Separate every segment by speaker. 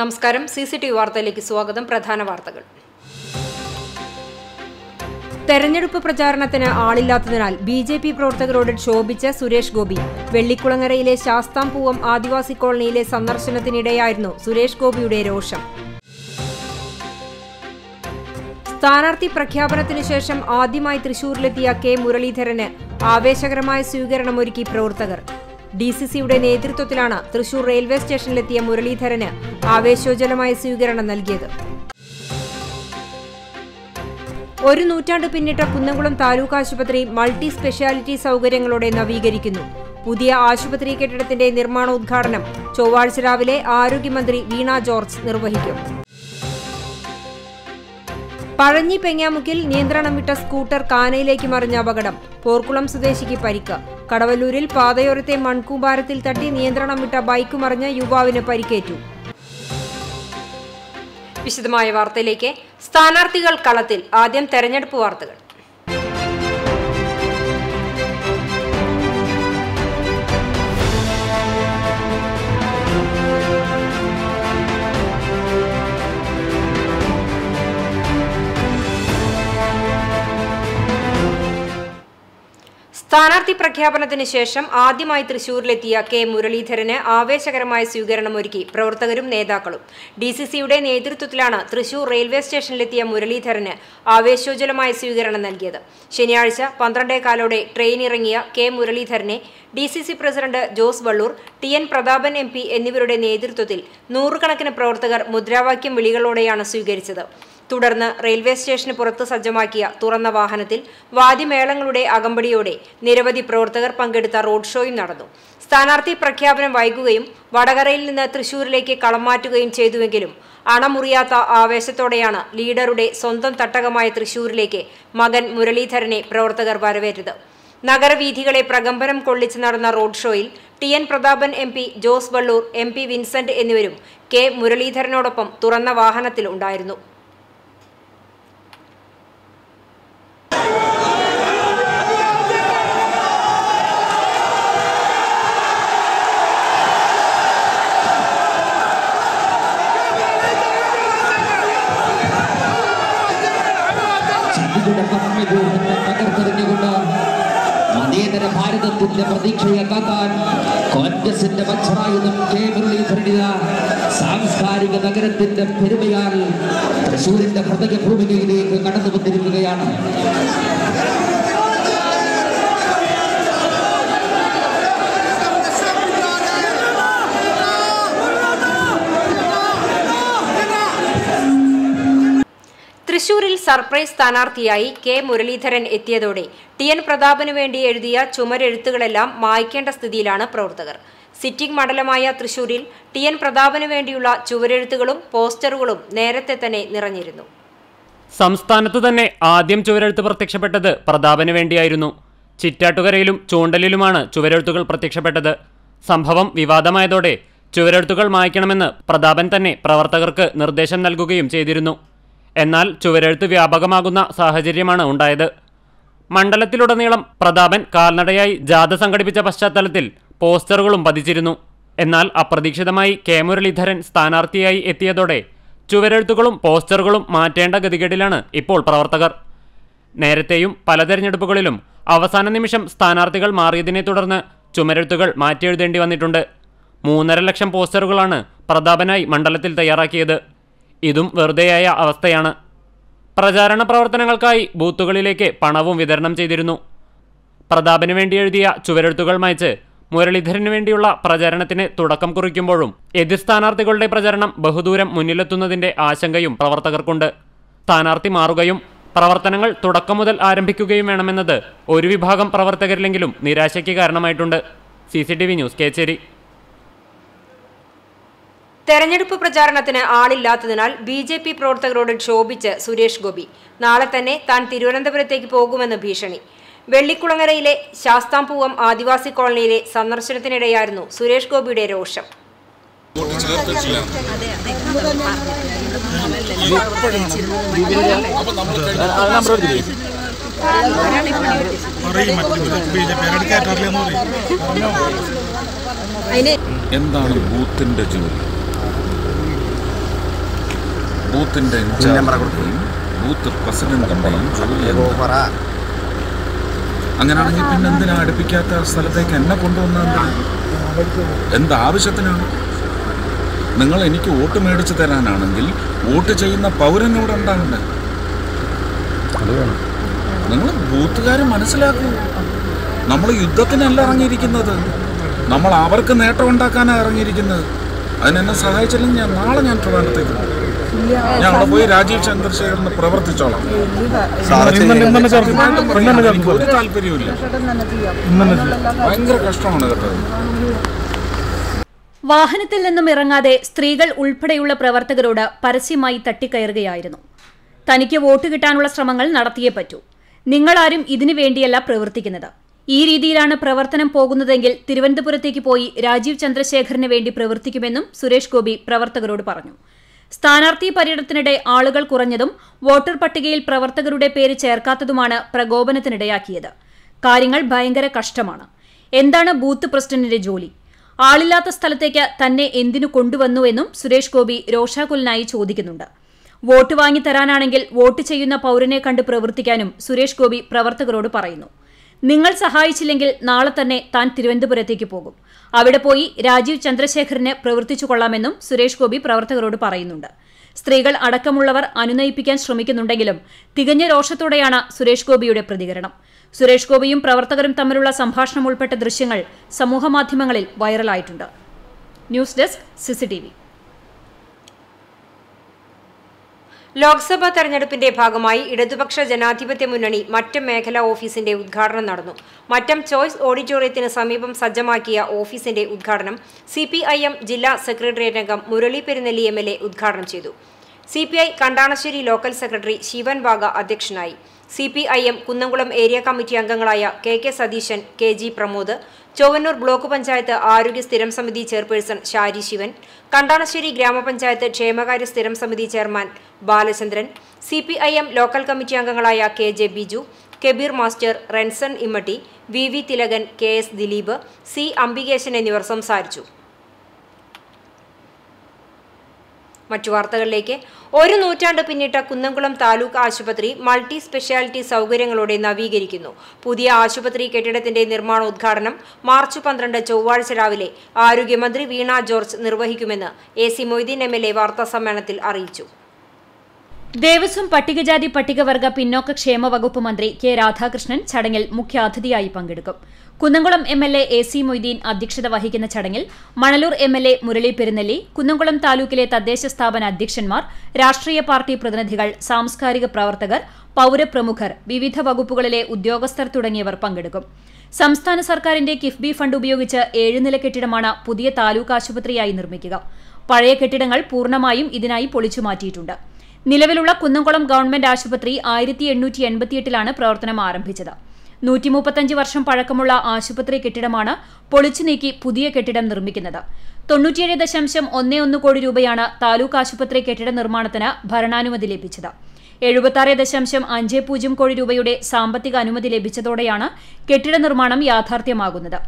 Speaker 1: നമസ്കാരം C C T V വാർത്തയിലേക്ക് സ്വാഗതം പ്രധാന വാർത്തകൾ തെരഞ്ഞെടുപ്പ് പ്രചാരണത്തിന് ആളില്ലാത്തതിനാൽ ബി ജെ പി പ്രവർത്തകരോട് ക്ഷോഭിച്ച സുരേഷ് ഗോപി വെള്ളിക്കുളങ്ങരയിലെ ശാസ്താംപൂവം ആദിവാസി കോളനിയിലെ സന്ദർശനത്തിനിടെയായിരുന്നു സുരേഷ് ഗോപിയുടെ രോഷം സ്ഥാനാർത്ഥി പ്രഖ്യാപനത്തിനു ശേഷം ആദ്യമായി തൃശൂരിലെത്തിയ കെ മുരളീധരന് ആവേശകരമായ സ്വീകരണമൊരുക്കി പ്രവർത്തകർ ഡി സി സിയുടെ നേതൃത്വത്തിലാണ് തൃശൂർ റെയിൽവേ സ്റ്റേഷനിലെത്തിയ മുരളീധരന് ആവേശോജ്വലമായ സ്വീകരണം നൽകിയത് ഒരു നൂറ്റാണ്ട് പിന്നിട്ട കുന്നംകുളം താലൂക്ക് ആശുപത്രി മൾട്ടി സ്പെഷ്യാലിറ്റി സൗകര്യങ്ങളോടെ നവീകരിക്കുന്നു പുതിയ ആശുപത്രി കെട്ടിടത്തിന്റെ നിർമ്മാണോദ്ഘാടനം ചൊവ്വാഴ്ച രാവിലെ ആരോഗ്യമന്ത്രി വീണ ജോർജ് നിർവഹിക്കും പഴഞ്ഞി പെങ്ങാമുക്കിൽ നിയന്ത്രണം വിട്ട സ്കൂട്ടർ കാനയിലേക്ക് മറിഞ്ഞ അപകടം പോർക്കുളം സ്വദേശിക്ക് പരിക്ക് കടവല്ലൂരിൽ പാതയോരത്തെ മൺകൂമ്പാരത്തിൽ തട്ടി നിയന്ത്രണം വിട്ട ബൈക്ക് മറിഞ്ഞ യുവാവിന് പരിക്കേറ്റു വിശദമായ വാർത്തയിലേക്ക് സ്ഥാനാർത്ഥികൾ കളത്തിൽ ആദ്യം തെരഞ്ഞെടുപ്പ് വാർത്തകൾ സ്ഥാനാർത്ഥി പ്രഖ്യാപനത്തിന് ശേഷം ആദ്യമായി തൃശൂരിലെത്തിയ കെ മുരളീധരന് ആവേശകരമായ സ്വീകരണമൊരുക്കി പ്രവർത്തകരും നേതാക്കളും ഡി സി സിയുടെ നേതൃത്വത്തിലാണ് തൃശൂർ റെയിൽവേ സ്റ്റേഷനിലെത്തിയ മുരളീധരന് ആവേശോജ്വലമായ സ്വീകരണം നൽകിയത് ശനിയാഴ്ച പന്ത്രണ്ടേകാലോടെ ട്രെയിൻ ഇറങ്ങിയ കെ മുരളീധരനെ D C C president Jose Vallur T N Prathapan M P എന്നിവരുടെ നേതൃത്വത്തിൽ നൂറുകണക്കിന് പ്രവർത്തകർ മുദ്രാവാക്യം വിളികളോടെയാണ് സ്വീകരിച്ചത് തുടർന്ന് റെയിൽവേ സ്റ്റേഷന് പുറത്ത് സജ്ജമാക്കിയ തുറന്ന വാഹനത്തിൽ വാദ്യമേളങ്ങളുടെ അകമ്പടിയോടെ നിരവധി പ്രവർത്തകർ പങ്കെടുത്ത റോഡ് ഷോയും നടന്നു സ്ഥാനാർത്ഥി പ്രഖ്യാപനം വൈകുകയും വടകരയിൽ നിന്ന് തൃശൂരിലേക്ക് കളം മാറ്റുകയും ചെയ്തുവെങ്കിലും അണമുറിയാത്ത ആവേശത്തോടെയാണ് ലീഡറുടെ സ്വന്തം തട്ടകമായ തൃശൂരിലേക്ക് മകൻ മുരളീധരനെ പ്രവർത്തകർ വരവേറ്റത് നഗരവീഥികളെ പ്രകമ്പനം കൊള്ളിച്ച് നടന്ന റോഡ് ഷോയിൽ T N Prathapan M P Jose Vallur M P Vincent എന്നിവരും കെ മുരളീധരനോടൊപ്പം തുറന്ന വാഹനത്തിൽ ഉണ്ടായിരുന്നു
Speaker 2: തകർത്തെറിഞ്ഞുകൊണ്ട് മതേതര ഭാരതത്തിന്റെ പ്രതീക്ഷയെ കാക്കാൻ കോൺഗ്രസിന്റെ വജ്രായുധം കെ മുരളീധരണിത സാംസ്കാരിക നഗരത്തിന്റെ പെരുമയാൽ തൃശൂരിന്റെ ഭൂമികയിലേക്ക് കടന്നു വന്നിരിക്കുകയാണ്
Speaker 1: തൃശൂരിൽ സർപ്രൈസ് സ്ഥാനാർത്ഥിയായി കെ മുരളീധരൻ എത്തിയതോടെ ടി എൻ പ്രതാപനു വേണ്ടി എഴുതിയ ചുമരെഴുത്തുകളെല്ലാം മായ്ക്കേണ്ട സ്ഥിതിയിലാണ് പ്രവർത്തകർ സിറ്റിംഗ് മണ്ഡലമായ തൃശൂരിൽ ടി എൻ പ്രതാപന് വേണ്ടിയുള്ള ചുവരെഴുത്തുകളും പോസ്റ്ററുകളും നേരത്തെ തന്നെ നിറഞ്ഞിരുന്നു
Speaker 3: സംസ്ഥാനത്ത് തന്നെ ആദ്യം ചുവരെഴുത്ത് പ്രത്യക്ഷപ്പെട്ടത് പ്രതാപന് വേണ്ടിയായിരുന്നു ചിറ്റാട്ടുകരയിലും ചൂണ്ടലിലുമാണ് ചുവരെഴുത്തുകൾ പ്രത്യക്ഷപ്പെട്ടത് സംഭവം വിവാദമായതോടെ ചുവരെഴുത്തുകൾ മായ്ക്കണമെന്ന് പ്രതാപൻ തന്നെ പ്രവർത്തകർക്ക് നിർദ്ദേശം നൽകുകയും ചെയ്തിരുന്നു എന്നാൽ ചുവരെഴുത്ത് വ്യാപകമാകുന്ന സാഹചര്യമാണ് ഉണ്ടായത് മണ്ഡലത്തിലുടനീളം പ്രതാപൻ കാൽനടയായി ജാഥ സംഘടിപ്പിച്ച പശ്ചാത്തലത്തിൽ പോസ്റ്ററുകളും പതിച്ചിരുന്നു എന്നാൽ അപ്രതീക്ഷിതമായി കെ മുരളീധരൻ സ്ഥാനാർത്ഥിയായി എത്തിയതോടെ ചുവരെഴുത്തുകളും പോസ്റ്ററുകളും മാറ്റേണ്ട ഗതികേടിലാണ് ഇപ്പോൾ പ്രവർത്തകർ നേരത്തെയും പല തെരഞ്ഞെടുപ്പുകളിലും അവസാന നിമിഷം സ്ഥാനാർത്ഥികൾ മാറിയതിനെ തുടർന്ന് ചുമരെഴുത്തുകൾ മാറ്റിയെഴുതേണ്ടി വന്നിട്ടുണ്ട് മൂന്നര ലക്ഷം പോസ്റ്ററുകളാണ് പ്രതാപനായി മണ്ഡലത്തിൽ തയ്യാറാക്കിയത് ഇതും വെറുതെയായ അവസ്ഥയാണ് പ്രചാരണ പ്രവർത്തനങ്ങൾക്കായി ബൂത്തുകളിലേക്ക് പണവും വിതരണം ചെയ്തിരുന്നു പ്രതാപന് വേണ്ടി എഴുതിയ ചുവരെഴുത്തുകൾ മായ്ച്ച് മുരളീധരന് വേണ്ടിയുള്ള പ്രചാരണത്തിന് തുടക്കം കുറിക്കുമ്പോഴും എതിർ സ്ഥാനാർത്ഥികളുടെ പ്രചരണം ബഹുദൂരം മുന്നിലെത്തുന്നതിന്റെ ആശങ്കയും പ്രവർത്തകർക്കുണ്ട് സ്ഥാനാർത്ഥി മാറുകയും പ്രവർത്തനങ്ങൾ തുടക്കം മുതൽ ആരംഭിക്കുകയും വേണമെന്നത് ഒരു വിഭാഗം പ്രവർത്തകരില്ലെങ്കിലും നിരാശയ്ക്ക് കാരണമായിട്ടുണ്ട് C C T V news Kechery
Speaker 1: തെരഞ്ഞെടുപ്പ് പ്രചാരണത്തിന് ആളില്ലാത്തതിനാൽ ബി ജെ പി പ്രവർത്തകരോട് ക്ഷോഭിച്ച് സുരേഷ് ഗോപി നാളെ തന്നെ താൻ തിരുവനന്തപുരത്തേക്ക് പോകുമെന്ന് ഭീഷണി വെള്ളിക്കുളങ്ങരയിലെ ശാസ്താംപൂവം ആദിവാസി കോളനിയിലെ സന്ദർശനത്തിനിടെയായിരുന്നു സുരേഷ് ഗോപിയുടെ രോഷം
Speaker 3: എന്താണ് ബൂത്തിന്റെ ജോലി ബൂത്തിന്റെ ബൂത്ത് പ്രസിഡന്റ് ജോലി അങ്ങനെയാണെങ്കിൽ പിന്നെ എന്തിനാ അടുപ്പിക്കാത്ത സ്ഥലത്തേക്ക് എന്നെ കൊണ്ടുവന്നത് എന്താവശ്യത്തിനാണ് നിങ്ങൾ എനിക്ക് വോട്ട് മേടിച്ചു തരാനാണെങ്കിൽ വോട്ട് ചെയ്യുന്ന പൗരനോട് ഉണ്ടാകണ്ടേ നിങ്ങൾ ബൂത്തുകാരെ മനസ്സിലാക്കൂ നമ്മൾ യുദ്ധത്തിനല്ല ഇറങ്ങിയിരിക്കുന്നത് നമ്മൾ അവർക്ക് നേട്ടം ഉണ്ടാക്കാനാണ് ഇറങ്ങിയിരിക്കുന്നത് അതിനെന്നെ സഹായിച്ചില്ലെങ്കിൽ ഞാൻ നാളെ ഞാൻ പ്രധാനത്തേക്ക് പോകും ഞങ്ങൾ പോയി രാജീവ് ചന്ദ്രശേഖരന് പ്രവർത്തിച്ചോളാം
Speaker 2: താല്പര്യമില്ല ഭയങ്കര
Speaker 3: കഷ്ടമാണ് കേട്ടത്
Speaker 2: വാഹനത്തിൽ നിന്നും ഇറങ്ങാതെ സ്ത്രീകൾ ഉൾപ്പെടെയുള്ള പ്രവർത്തകരോട് പരസ്യമായി തട്ടിക്കയറുകയായിരുന്നു തനിക്ക് വോട്ട് കിട്ടാനുള്ള ശ്രമങ്ങൾ നടത്തിയേ പറ്റൂ നിങ്ങളാരും ഇതിനു വേണ്ടിയല്ല പ്രവർത്തിക്കുന്നത് ഈ രീതിയിലാണ് പ്രവർത്തനം പോകുന്നതെങ്കിൽ തിരുവനന്തപുരത്തേക്ക് പോയി രാജീവ് ചന്ദ്രശേഖറിന് വേണ്ടി പ്രവർത്തിക്കുമെന്നും സുരേഷ് ഗോപി പ്രവർത്തകരോട് പറഞ്ഞു സ്ഥാനാർത്ഥി പര്യടനത്തിനിടെ ആളുകൾ കുറഞ്ഞതും വോട്ടർ പട്ടികയിൽ പ്രവർത്തകരുടെ പേര് ചേർക്കാത്തതുമാണ് പ്രകോപനത്തിനിടയാക്കിയത് കാര്യങ്ങൾ ഭയങ്കര കഷ്ടമാണ് എന്താണ് ബൂത്ത് പ്രസിഡന്റിന്റെ ജോലി ആളില്ലാത്ത സ്ഥലത്തേക്ക് തന്നെ എന്തിനു കൊണ്ടുവന്നുവെന്നും സുരേഷ് ഗോപി രോഷാകുലനായി ചോദിക്കുന്നുണ്ട് വോട്ട് വാങ്ങിത്തരാനാണെങ്കിൽ വോട്ട് ചെയ്യുന്ന പൌരനെ കണ്ട് പ്രവർത്തിക്കാനും സുരേഷ് ഗോപി പ്രവർത്തകരോട് പറയുന്നു നിങ്ങൾ സഹായിച്ചില്ലെങ്കിൽ നാളെ തന്നെ താൻ തിരുവനന്തപുരത്തേക്ക് പോകും അവിടെ പോയി രാജീവ് ചന്ദ്രശേഖറിന് പ്രവർത്തിച്ചു കൊള്ളാമെന്നും സുരേഷ് ഗോപി പ്രവർത്തകരോട് പറയുന്നുണ്ട് സ്ത്രീകൾ അടക്കമുള്ളവർ അനുനയിപ്പിക്കാൻ ശ്രമിക്കുന്നുണ്ടെങ്കിലും തികഞ്ഞ രോഷത്തോടെയാണ് സുരേഷ് ഗോപിയുടെ പ്രതികരണം സുരേഷ് ഗോപിയും പ്രവർത്തകരും തമ്മിലുള്ള സംഭാഷണം ഉൾപ്പെട്ട ദൃശ്യങ്ങൾ സമൂഹമാധ്യമങ്ങളിൽ
Speaker 1: വൈറലായിട്ടുണ്ട്
Speaker 2: ന്യൂസ് ഡെസ്ക് സിസിടിവി
Speaker 1: ലോക്സഭാ തെരഞ്ഞെടുപ്പിന്റെ ഭാഗമായി ഇടതുപക്ഷ ജനാധിപത്യ മുന്നണി മറ്റം മേഖലാ ഓഫീസിന്റെ ഉദ്ഘാടനം നടന്നു മറ്റം ചോയ്സ് ഓഡിറ്റോറിയത്തിന് സമീപം സജ്ജമാക്കിയ ഓഫീസിന്റെ ഉദ്ഘാടനം സി ജില്ലാ സെക്രട്ടേറിയറ്റ് അംഗം മുരളി പെരുന്നെല്ലി എം ഉദ്ഘാടനം ചെയ്തു C P Kandanassery local secretary Sivan ബാഗ അധ്യക്ഷനായി C P I M Kunnamkulam area committee അംഗങ്ങളായ K K Satheesan K G Pramod Chowwannur block panchayat ആരോഗ്യ സ്ഥിരം സമിതി ചെയർപേഴ്സൺ ഷാരി ശിവൻ കണ്ടാണശ്ശേരി ഗ്രാമപഞ്ചായത്ത് ക്ഷേമകാര്യ സ്ഥിരം സമിതി chairman Balachandran C P I M local committee അംഗങ്ങളായ K J Biju Kebeer master Renson Immatty V V Thilakan K S Dileep C Ambikesan എന്നിവർ സംസാരിച്ചു മറ്റു വാർത്തകളിലേക്ക് ഒരു നൂറ്റാണ്ട് പിന്നിട്ട കുന്നംകുളം താലൂക്ക് ആശുപത്രി മൾട്ടി സ്പെഷ്യാലിറ്റി സൗകര്യങ്ങളോടെ നവീകരിക്കുന്നു പുതിയ ആശുപത്രി കെട്ടിടത്തിന്റെ നിർമ്മാണോദ്ഘാടനം മാർച്ച് പന്ത്രണ്ട് ചൊവ്വാഴ്ച രാവിലെ ആരോഗ്യമന്ത്രി വീണ ജോർജ് നിർവഹിക്കുമെന്ന് A C Moideen M L A വാർത്താസമ്മേളനത്തിൽ അറിയിച്ചു
Speaker 2: ദേവസ്വം പട്ടികജാതി പട്ടികവർഗ പിന്നോക്ക ക്ഷേമ വകുപ്പ് മന്ത്രി കെ രാധാകൃഷ്ണൻ ചടങ്ങിൽ മുഖ്യാതിഥിയായി പങ്കെടുക്കും Kunnamkulam M L A A C Moideen അധ്യക്ഷത വഹിക്കുന്ന ചടങ്ങിൽ Manalur M L A Murali Perunnelli Kunnamkulam താലൂക്കിലെ തദ്ദേശ സ്ഥാപന അധ്യക്ഷന്മാർ രാഷ്ട്രീയ പാർട്ടി പ്രതിനിധികൾ സാംസ്കാരിക പ്രവർത്തകർ പൌരപ്രമുഖർ വിവിധ വകുപ്പുകളിലെ ഉദ്യോഗസ്ഥർ തുടങ്ങിയവർ പങ്കെടുക്കും സംസ്ഥാന സർക്കാരിന്റെ കിഫ്ബി ഫണ്ട് ഉപയോഗിച്ച് ഏഴുനില കെട്ടിടമാണ് പുതിയ താലൂക്ക് ആശുപത്രിയായി നിർമ്മിക്കുക പഴയ കെട്ടിടങ്ങൾ പൂർണ്ണമായും ഇതിനായി പൊളിച്ചു മാറ്റിയിട്ടുണ്ട് നിലവിലുള്ള കുന്നംകുളം ഗവൺമെന്റ് ആശുപത്രി ആയിരത്തി എണ്ണൂറ്റി എൺപത്തിയെട്ടിലാണ് പ്രവർത്തനം ആരംഭിച്ചത് നൂറ്റിമുപ്പത്തഞ്ച് വർഷം പഴക്കമുള്ള ആശുപത്രി കെട്ടിടമാണ് പൊളിച്ചു നീക്കി പുതിയ കെട്ടിടം നിർമ്മിക്കുന്നത് തൊണ്ണൂറ്റിയേഴ് ദശാംശം ഒന്നേ ഒന്ന് കോടി രൂപയാണ് താലൂക്ക് ആശുപത്രി കെട്ടിട നിർമ്മാണത്തിന് ഭരണാനുമതി ലഭിച്ചത് എഴുപത്താറ് ദശാംശം അഞ്ച് പൂജ്യം കോടി രൂപയുടെ സാമ്പത്തിക അനുമതി ലഭിച്ചതോടെയാണ് കെട്ടിട നിർമ്മാണം യാഥാർത്ഥ്യമാകുന്നത്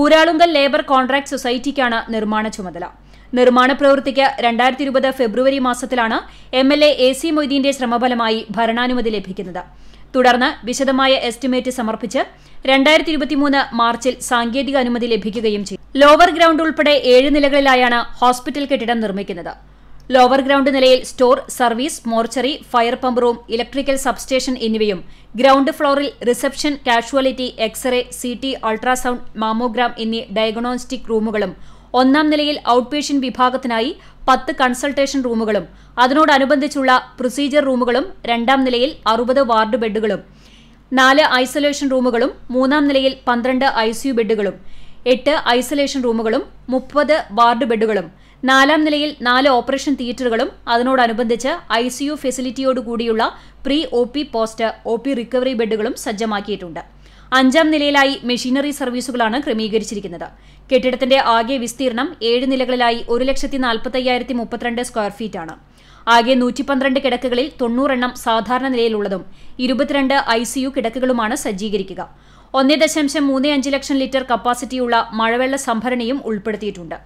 Speaker 2: ഊരാളുങ്കൽ ലേബർ കോൺട്രാക്ട് സൊസൈറ്റിക്കാണ് നിർമ്മാണ ചുമതല നിർമ്മാണ പ്രവൃത്തിക്ക് രണ്ടായിരത്തി ഇരുപത് ഫെബ്രുവരി മാസത്തിലാണ് M L A A C മൊയ്തീന്റെ ശ്രമഫലമായി ഭരണാനുമതി ലഭിക്കുന്നത് തുടർന്ന് വിശദമായ എസ്റ്റിമേറ്റ് സമർപ്പിച്ച് രണ്ടായിരത്തി ഇരുപത്തിമൂന്ന് മാർച്ചിൽ സാങ്കേതിക അനുമതി ലഭിക്കുകയും ചെയ്തു ലോവർ ഗ്രൗണ്ട് ഉൾപ്പെടെ ഏഴ് നിലകളിലായാണ് ഹോസ്പിറ്റൽ കെട്ടിടം നിർമ്മിക്കുന്നത് ലോവർ ഗ്രൗണ്ട് നിലയിൽ store service mortuary fire pump room electrical substation എന്നിവയും ഗ്രൗണ്ട് ഫ്ലോറിൽ reception casualty x ray C T ultrasound mammogram എന്നീ ഡയഗ്നോസ്റ്റിക് റൂമുകളും ഒന്നാം നിലയിൽ ഔട്ട്പേഷ്യന്റ് വിഭാഗത്തിനായി പത്ത് കൺസൾട്ടേഷൻ റൂമുകളും അതിനോടനുബന്ധിച്ചുള്ള പ്രൊസീജിയർ റൂമുകളും രണ്ടാം നിലയിൽ അറുപത് വാർഡ് ബെഡുകളും നാല് ഐസൊലേഷൻ റൂമുകളും മൂന്നാം നിലയിൽ പന്ത്രണ്ട് ഐ ബെഡുകളും എട്ട് ഐസൊലേഷൻ റൂമുകളും മുപ്പത് വാർഡ് ബെഡുകളും നാലാം നിലയിൽ നാല് ഓപ്പറേഷൻ തിയേറ്ററുകളും അതിനോടനുബന്ധിച്ച് ഐ സി യു ഫെസിലിറ്റിയോടുകൂടിയുള്ള pre O P post O P recovery ബെഡുകളും സജ്ജമാക്കിയിട്ടുണ്ട് അഞ്ചാം നിലയിലായി മെഷീനറി സർവീസുകളാണ് ക്രമീകരിച്ചിരിക്കുന്നത് കെട്ടിടത്തിന്റെ ആകെ വിസ്തീർണം ഏഴ് നിലകളിലായി ഒരു ലക്ഷത്തി നാൽപ്പത്തയ്യായിരത്തി മുപ്പത്തിരണ്ട് സ്ക്വയർ ഫീറ്റാണ് ആകെ നൂറ്റി പന്ത്രണ്ട് കിടക്കകളിൽ തൊണ്ണൂറെണ്ണം സാധാരണ നിലയിലുള്ളതും ഇരുപത്തിരണ്ട് ഐ സി കിടക്കകളുമാണ് സജ്ജീകരിക്കുക ഒന്നേ ദശാംശം മൂന്ന് അഞ്ച് ലക്ഷം ലിറ്റർ കപ്പാസിറ്റിയുള്ള മഴവെള്ള സംഭരണിയും ഉൾപ്പെടുത്തിയിട്ടുണ്ട്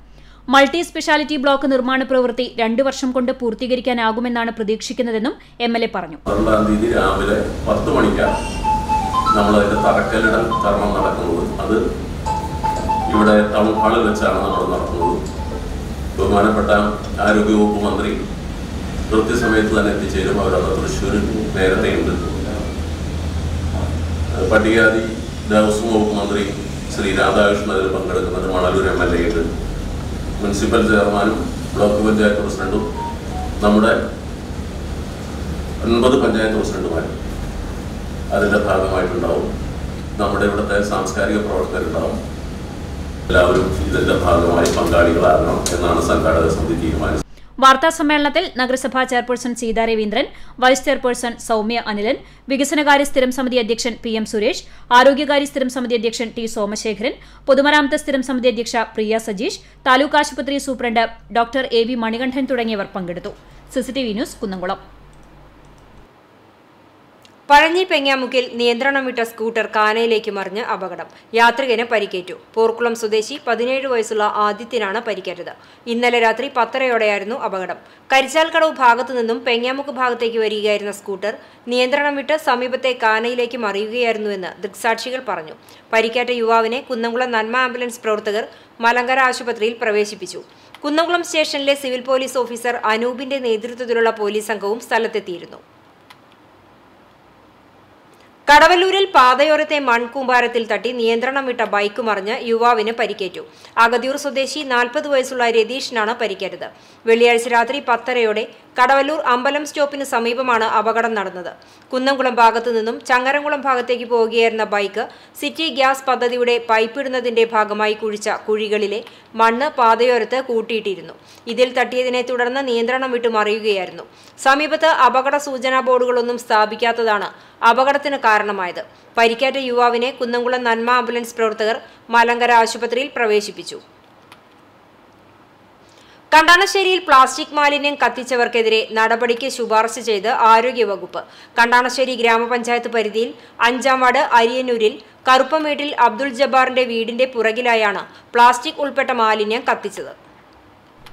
Speaker 2: മൾട്ടി സ്പെഷ്യാലിറ്റി ബ്ലോക്ക് നിർമ്മാണ പ്രവൃത്തി രണ്ടു വർഷം കൊണ്ട് പൂർത്തീകരിക്കാനാകുമെന്നാണ് പ്രതീക്ഷിക്കുന്നതെന്നും എം എൽ എ പറഞ്ഞു
Speaker 3: നമ്മളതിൻ്റെ തറക്കല്ലിടൽ കർമ്മം നടക്കുന്നത് അത് ഇവിടെ ടൗൺ ഹാളിൽ വെച്ചാണ് നമ്മൾ നടത്തുന്നത് ബഹുമാനപ്പെട്ട ആരോഗ്യവകുപ്പ് മന്ത്രി കൃത്യസമയത്ത് തന്നെ എത്തിച്ചേരും അവരത് തൃശ്ശൂരിൽ നേരത്തെയുണ്ട് പട്ടികാതി ദേവസ്വം വകുപ്പ് മന്ത്രി ശ്രീ രാധാകൃഷ്ണൻ അതിൽ പങ്കെടുക്കുന്നത് മണലൂർ എം എൽ എ ഉണ്ട് മുനിസിപ്പൽ ചെയർമാനും ബ്ലോക്ക് പഞ്ചായത്ത് പ്രസിഡന്റും നമ്മുടെ ഒൻപത് പഞ്ചായത്ത് പ്രസിഡന്റുമാരും അതിൻ്റെ ഭാഗമായിട്ടുണ്ടാവും നമ്മുടെ ഇവിടുത്തെ സാംസ്കാരിക പ്രവർത്തകരുണ്ടാവും എല്ലാവരും ഇതിന്റെ ഭാഗമായി പങ്കാളികളാകണം എന്നാണ് സംഘാടക സമിതി തീരുമാനിച്ചത്
Speaker 2: വാർത്താ സമ്മേളനത്തിൽ നഗരസഭാ chairperson Seetha Raveendran vice chairperson Soumya Anilan വികസനകാര്യ സ്ഥിരം സമിതി അധ്യക്ഷൻ പി എം സുരേഷ് ആരോഗ്യകാര്യ സ്ഥിരം സമിതി അധ്യക്ഷൻ ടി സോമശേഖരൻ പൊതുമരാമത്ത് സ്ഥിരം സമിതി അധ്യക്ഷ പ്രിയ സജീഷ് താലൂക്ക് ആശുപത്രി superintendent doctor A V Manikandan തുടങ്ങിയവർ പങ്കെടുത്തു സിസിടിവി ന്യൂസ്
Speaker 1: കുന്നംകുളം പഴഞ്ഞി പെങ്ങാമുക്കിൽ നിയന്ത്രണം വിട്ട സ്കൂട്ടർ കാനയിലേക്ക് മറിഞ്ഞ് അപകടം യാത്രികന് പരിക്കേറ്റു പോർക്കുളം സ്വദേശി പതിനേഴ് വയസ്സുള്ള ആദിത്യനാണ് പരിക്കേറ്റത് ഇന്നലെ രാത്രി പത്തരയോടെയായിരുന്നു അപകടം കരിച്ചാൽക്കടവ് ഭാഗത്തു നിന്നും പെങ്ങാമുക്ക് ഭാഗത്തേക്ക് വരികയായിരുന്ന സ്കൂട്ടർ നിയന്ത്രണം വിട്ട് സമീപത്തെ കാനയിലേക്ക് മറിയുകയായിരുന്നുവെന്ന് ദൃക്സാക്ഷികൾ പറഞ്ഞു പരിക്കേറ്റ യുവാവിനെ കുന്നംകുളം നന്മ ആംബുലൻസ് പ്രവർത്തകർ മലങ്കര ആശുപത്രിയിൽ പ്രവേശിപ്പിച്ചു കുന്നംകുളം സ്റ്റേഷനിലെ സിവിൽ പോലീസ് ഓഫീസർ അനൂപിന്റെ നേതൃത്വത്തിലുള്ള പോലീസ് സംഘവും സ്ഥലത്തെത്തിയിരുന്നു കടവല്ലൂരിൽ പാതയോരത്തെ മൺകൂമ്പാരത്തിൽ തട്ടി നിയന്ത്രണം വിട്ട ബൈക്ക് മറിഞ്ഞ് യുവാവിന് പരിക്കേറ്റു അഗതിയൂർ സ്വദേശി നാൽപ്പത് വയസ്സുള്ള രതീഷിനാണ് പരിക്കേറ്റത് വെള്ളിയാഴ്ച രാത്രി പത്തരയോടെ കടവല്ലൂർ അമ്പലം സ്റ്റോപ്പിന് സമീപമാണ് അപകടം നടന്നത് കുന്നംകുളം ഭാഗത്തു നിന്നും ചങ്ങരംകുളം ഭാഗത്തേക്ക് പോവുകയായിരുന്ന ബൈക്ക് സിറ്റി ഗ്യാസ് പദ്ധതിയുടെ പൈപ്പിടുന്നതിന്റെ ഭാഗമായി കുഴിച്ച കുഴികളിലെ മണ്ണ് പാതയോരത്ത് കൂട്ടിയിട്ടിരുന്നു ഇതിൽ തട്ടിയതിനെ തുടർന്ന് നിയന്ത്രണം വിട്ടു മറിയുകയായിരുന്നു സമീപത്ത് അപകട സൂചനാ ബോർഡുകളൊന്നും സ്ഥാപിക്കാത്തതാണ് അപകടത്തിന് കാരണമായത് പരിക്കേറ്റ യുവാവിനെ കുന്നംകുളം നന്മ ആംബുലൻസ് പ്രവർത്തകർ മലങ്കര ആശുപത്രിയിൽ പ്രവേശിപ്പിച്ചു കണ്ടാണശ്ശേരിയിൽ പ്ലാസ്റ്റിക് മാലിന്യം കത്തിച്ചവർക്കെതിരെ നടപടിക്ക് ശുപാർശ ചെയ്ത് ആരോഗ്യവകുപ്പ് കണ്ടാണശ്ശേരി ഗ്രാമപഞ്ചായത്ത് പരിധിയിൽ അഞ്ചാം വാർഡ് അരിയന്നൂരിൽ കറുപ്പമേട്ടിൽ അബ്ദുൾ ജബ്ബാറിന്റെ വീടിന്റെ പുറകിലായാണ് പ്ലാസ്റ്റിക് ഉൾപ്പെട്ട മാലിന്യം കത്തിച്ചത്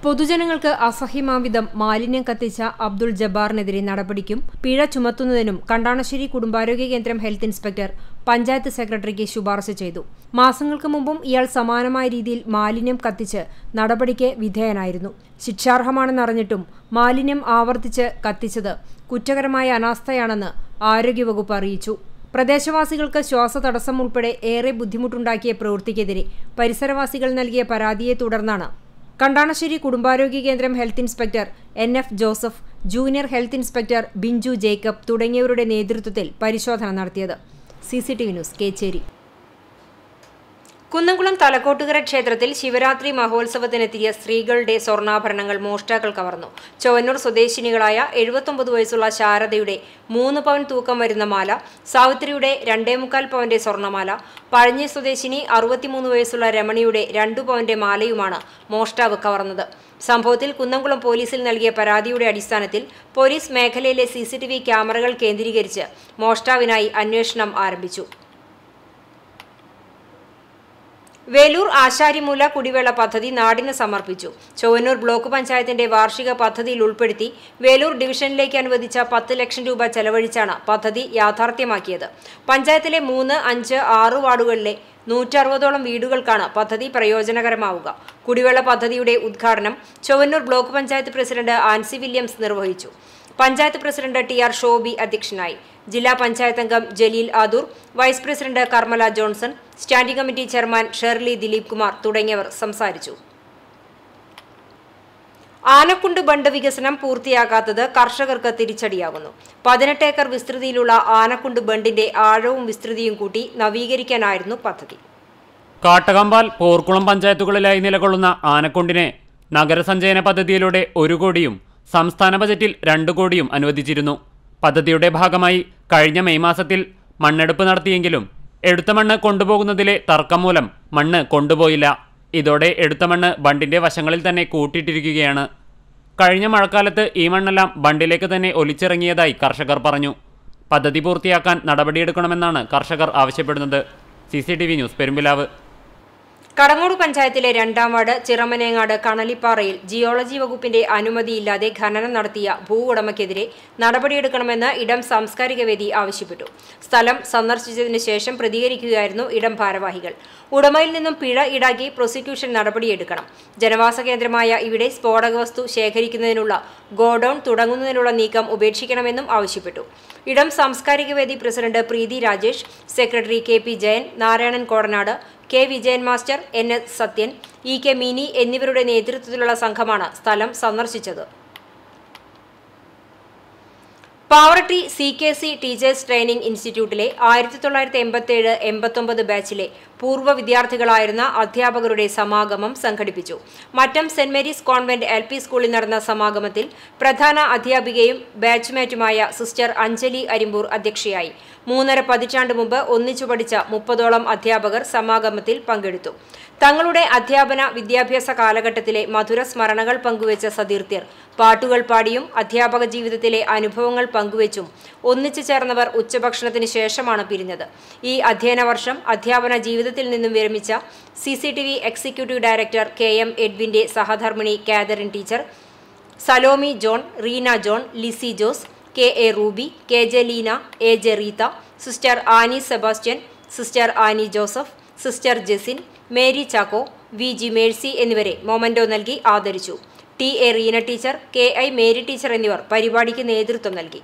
Speaker 1: പൊതുജനങ്ങൾക്ക് അസഹ്യമാവിധം മാലിന്യം കത്തിച്ച അബ്ദുൾ ജബ്ബാറിനെതിരെ നടപടിക്കും പിഴ ചുമത്തുന്നതിനും കണ്ടാണശ്ശേരി കുടുംബാരോഗ്യ കേന്ദ്രം ഹെൽത്ത് ഇൻസ്പെക്ടർ പഞ്ചായത്ത് സെക്രട്ടറിക്ക് ശുപാർശ ചെയ്തു മാസങ്ങൾക്ക് മുമ്പും ഇയാൾ സമാനമായ രീതിയിൽ മാലിന്യം കത്തിച്ച് നടപടിക്ക് വിധേയനായിരുന്നു ശിക്ഷാർഹമാണെന്നറിഞ്ഞിട്ടും മാലിന്യം ആവർത്തിച്ച് കത്തിച്ചത് കുറ്റകരമായ അനാസ്ഥയാണെന്ന് ആരോഗ്യവകുപ്പ് അറിയിച്ചു പ്രദേശവാസികൾക്ക് ശ്വാസതടസ്സം ഉൾപ്പെടെ ഏറെ ബുദ്ധിമുട്ടുണ്ടാക്കിയ പ്രവൃത്തിക്കെതിരെ പരിസരവാസികൾ നൽകിയ പരാതിയെ തുടർന്നാണ് കണ്ടാണശ്ശേരി കുടുംബാരോഗ്യ കേന്ദ്രം health inspector N F Joseph junior health inspector Binju Jacob തുടങ്ങിയവരുടെ നേതൃത്വത്തിൽ പരിശോധന നടത്തിയത് C C T V news Kechery Kunnamkulam Thalakkottukara ക്ഷേത്രത്തിൽ ശിവരാത്രി മഹോത്സവത്തിനെത്തിയ സ്ത്രീകളുടെ സ്വർണ്ണാഭരണങ്ങൾ മോഷ്ടാക്കൾ കവർന്നു ചൊവ്വന്നൂർ സ്വദേശിനികളായ എഴുപത്തൊമ്പത് വയസ്സുള്ള ശാരദയുടെ മൂന്ന് പവൻ തൂക്കം വരുന്ന മാല സാവിത്രിയുടെ മുക്കാൽ പവന്റെ സ്വർണ്ണമാല പഴഞ്ഞി സ്വദേശിനി അറുപത്തിമൂന്ന് വയസ്സുള്ള രമണിയുടെ രണ്ടു പവന്റെ മാലയുമാണ് മോഷ്ടാവ് കവർന്നത് സംഭവത്തിൽ കുന്നംകുളം പോലീസിൽ നൽകിയ പരാതിയുടെ അടിസ്ഥാനത്തിൽ പോലീസ് മേഖലയിലെ സി ക്യാമറകൾ കേന്ദ്രീകരിച്ച് മോഷ്ടാവിനായി അന്വേഷണം ആരംഭിച്ചു വേലൂർ ആശാരിമൂല കുടിവെള്ള പദ്ധതി നാടിന് സമർപ്പിച്ചു ചൊവന്നൂർ ബ്ലോക്ക് പഞ്ചായത്തിന്റെ വാർഷിക പദ്ധതിയിൽ ഉൾപ്പെടുത്തി വേലൂർ ഡിവിഷനിലേക്ക് അനുവദിച്ച പത്ത് ലക്ഷം രൂപ ചെലവഴിച്ചാണ് പദ്ധതി യാഥാർത്ഥ്യമാക്കിയത് പഞ്ചായത്തിലെ മൂന്ന് അഞ്ച് ആറ് വാർഡുകളിലെ നൂറ്ററുപതോളം വീടുകൾക്കാണ് പദ്ധതി പ്രയോജനകരമാവുക കുടിവെള്ള പദ്ധതിയുടെ ഉദ്ഘാടനം ചൊവ്വന്നൂർ ബ്ലോക്ക് പഞ്ചായത്ത് പ്രസിഡന്റ് ആൻസി വില്യംസ് നിർവഹിച്ചു panchayat president T R Shobi അധ്യക്ഷനായി ജില്ലാ പഞ്ചായത്ത് അംഗം Jaleel Adoor vice president Karmala Johnson standing committee chairman Shirley Dileep Kumar തുടങ്ങിയവർ സംസാരിച്ചു ആനക്കുണ്ട് ബണ്ട് വികസനം പൂർത്തിയാകാത്തത് കർഷകർക്ക് തിരിച്ചടിയാകുന്നു പതിനെട്ട് ഏക്കർ വിസ്തൃതിയിലുള്ള ആനക്കുണ്ട് ബണ്ടിന്റെ ആഴവും വിസ്തൃതിയും കൂട്ടി നവീകരിക്കാനായിരുന്നു പദ്ധതി
Speaker 3: കാട്ടകമ്പാൽ പോർക്കുളം പഞ്ചായത്തുകളിലായി നിലകൊള്ളുന്ന ആനക്കുണ്ടിനെ നഗരസഞ്ചയന പദ്ധതിയിലൂടെ ഒരു കോടിയും സംസ്ഥാന ബജറ്റിൽ രണ്ടു കോടിയും അനുവദിച്ചിരുന്നു പദ്ധതിയുടെ ഭാഗമായി കഴിഞ്ഞ മെയ് മാസത്തിൽ മണ്ണെടുപ്പ് നടത്തിയെങ്കിലും എടുത്ത മണ്ണ് കൊണ്ടുപോകുന്നതിലെ തർക്കം മൂലം മണ്ണ് കൊണ്ടുപോയില്ല ഇതോടെ എടുത്ത മണ്ണ് ബണ്ടിൻ്റെ വശങ്ങളിൽ തന്നെ കൂട്ടിയിട്ടിരിക്കുകയാണ് കഴിഞ്ഞ മഴക്കാലത്ത് ഈ മണ്ണെല്ലാം ബണ്ടിലേക്ക് തന്നെ ഒലിച്ചിറങ്ങിയതായി കർഷകർ പറഞ്ഞു പദ്ധതി പൂർത്തിയാക്കാൻ നടപടിയെടുക്കണമെന്നാണ് കർഷകർ ആവശ്യപ്പെടുന്നത് സി ന്യൂസ് പെരുമ്പിലാവ്
Speaker 1: കടങ്ങോട് പഞ്ചായത്തിലെ രണ്ടാം വാർഡ് ചിറമനേങ്ങാട് കണലിപ്പാറയിൽ ജിയോളജി വകുപ്പിന്റെ അനുമതിയില്ലാതെ ഖനനം നടത്തിയ ഭൂ ഉടമയ്ക്കെതിരെ നടപടിയെടുക്കണമെന്ന് ഇടം സാംസ്കാരിക വേദി ആവശ്യപ്പെട്ടു സ്ഥലം സന്ദർശിച്ചതിന് ശേഷം പ്രതികരിക്കുകയായിരുന്നു ഇടം ഭാരവാഹികൾ ഉടമയിൽ നിന്നും പിഴ ഈടാക്കി പ്രോസിക്യൂഷൻ നടപടിയെടുക്കണം ജനവാസ കേന്ദ്രമായ ഇവിടെ സ്ഫോടക വസ്തു ശേഖരിക്കുന്നതിനുള്ള ഗോഡൌൺ തുടങ്ങുന്നതിനുള്ള നീക്കം ഉപേക്ഷിക്കണമെന്നും ആവശ്യപ്പെട്ടു ഇടം സാംസ്കാരിക വേദി president Preethi Rajesh secretary K P Jayan Narayanan Kodanad K Vijayan master N S Sathyan E K Mini എന്നിവരുടെ നേതൃത്വത്തിലുള്ള സംഘമാണ് സ്ഥലം സന്ദർശിച്ചത് Pavaratty C K C teachers training ഇൻസ്റ്റിറ്റ്യൂട്ടിലെ ആയിരത്തി തൊള്ളായിരത്തി എൺപത്തേഴ് എൺപത്തൊമ്പത് ബാച്ചിലെ പൂർവ്വ വിദ്യാർത്ഥികളായിരുന്ന അധ്യാപകരുടെ സമാഗമം സംഘടിപ്പിച്ചു മറ്റം സെന്റ് മേരീസ് കോൺവെന്റ് എൽ പി സ്കൂളിൽ നടന്ന സമാഗമത്തിൽ പ്രധാന അധ്യാപികയും ബാച്ച്മേറ്റുമായ സിസ്റ്റർ അഞ്ജലി അരിമ്പൂർ അധ്യക്ഷയായി മൂന്നര പതിറ്റാണ്ട് മുമ്പ് ഒന്നിച്ചു പഠിച്ച മുപ്പതോളം അധ്യാപകർ സമാഗമത്തിൽ പങ്കെടുത്തു തങ്ങളുടെ അധ്യാപന വിദ്യാഭ്യാസ കാലഘട്ടത്തിലെ മധുര സ്മരണകൾ പങ്കുവെച്ച സതീർത്ഥ്യർ പാട്ടുകൾ പാടിയും അധ്യാപക ജീവിതത്തിലെ അനുഭവങ്ങൾ പങ്കുവെച്ചും ഒന്നിച്ചു ചേർന്നവർ ഉച്ചഭക്ഷണത്തിന് ശേഷമാണ് പിരിഞ്ഞത് ഈ അധ്യയന വർഷം അധ്യാപന ജീവിതത്തിൽ നിന്നും വിരമിച്ച C C T V executive director K M എഡ്വിൻ്റെ സഹധർമ്മിണി Catherine teacher Salomi John Reena John Lizzy Jose K A Ruby K J Leena A J sister Annie Sebastian sister Annie Joseph sister Jesin Mary Chacko V G Mercy എന്നിവരെ മൊമൻറ്റോ നൽകി ആദരിച്ചു T A Reena teacher K I Mary teacher എന്നിവർ പരിപാടിക്ക് നേതൃത്വം നൽകി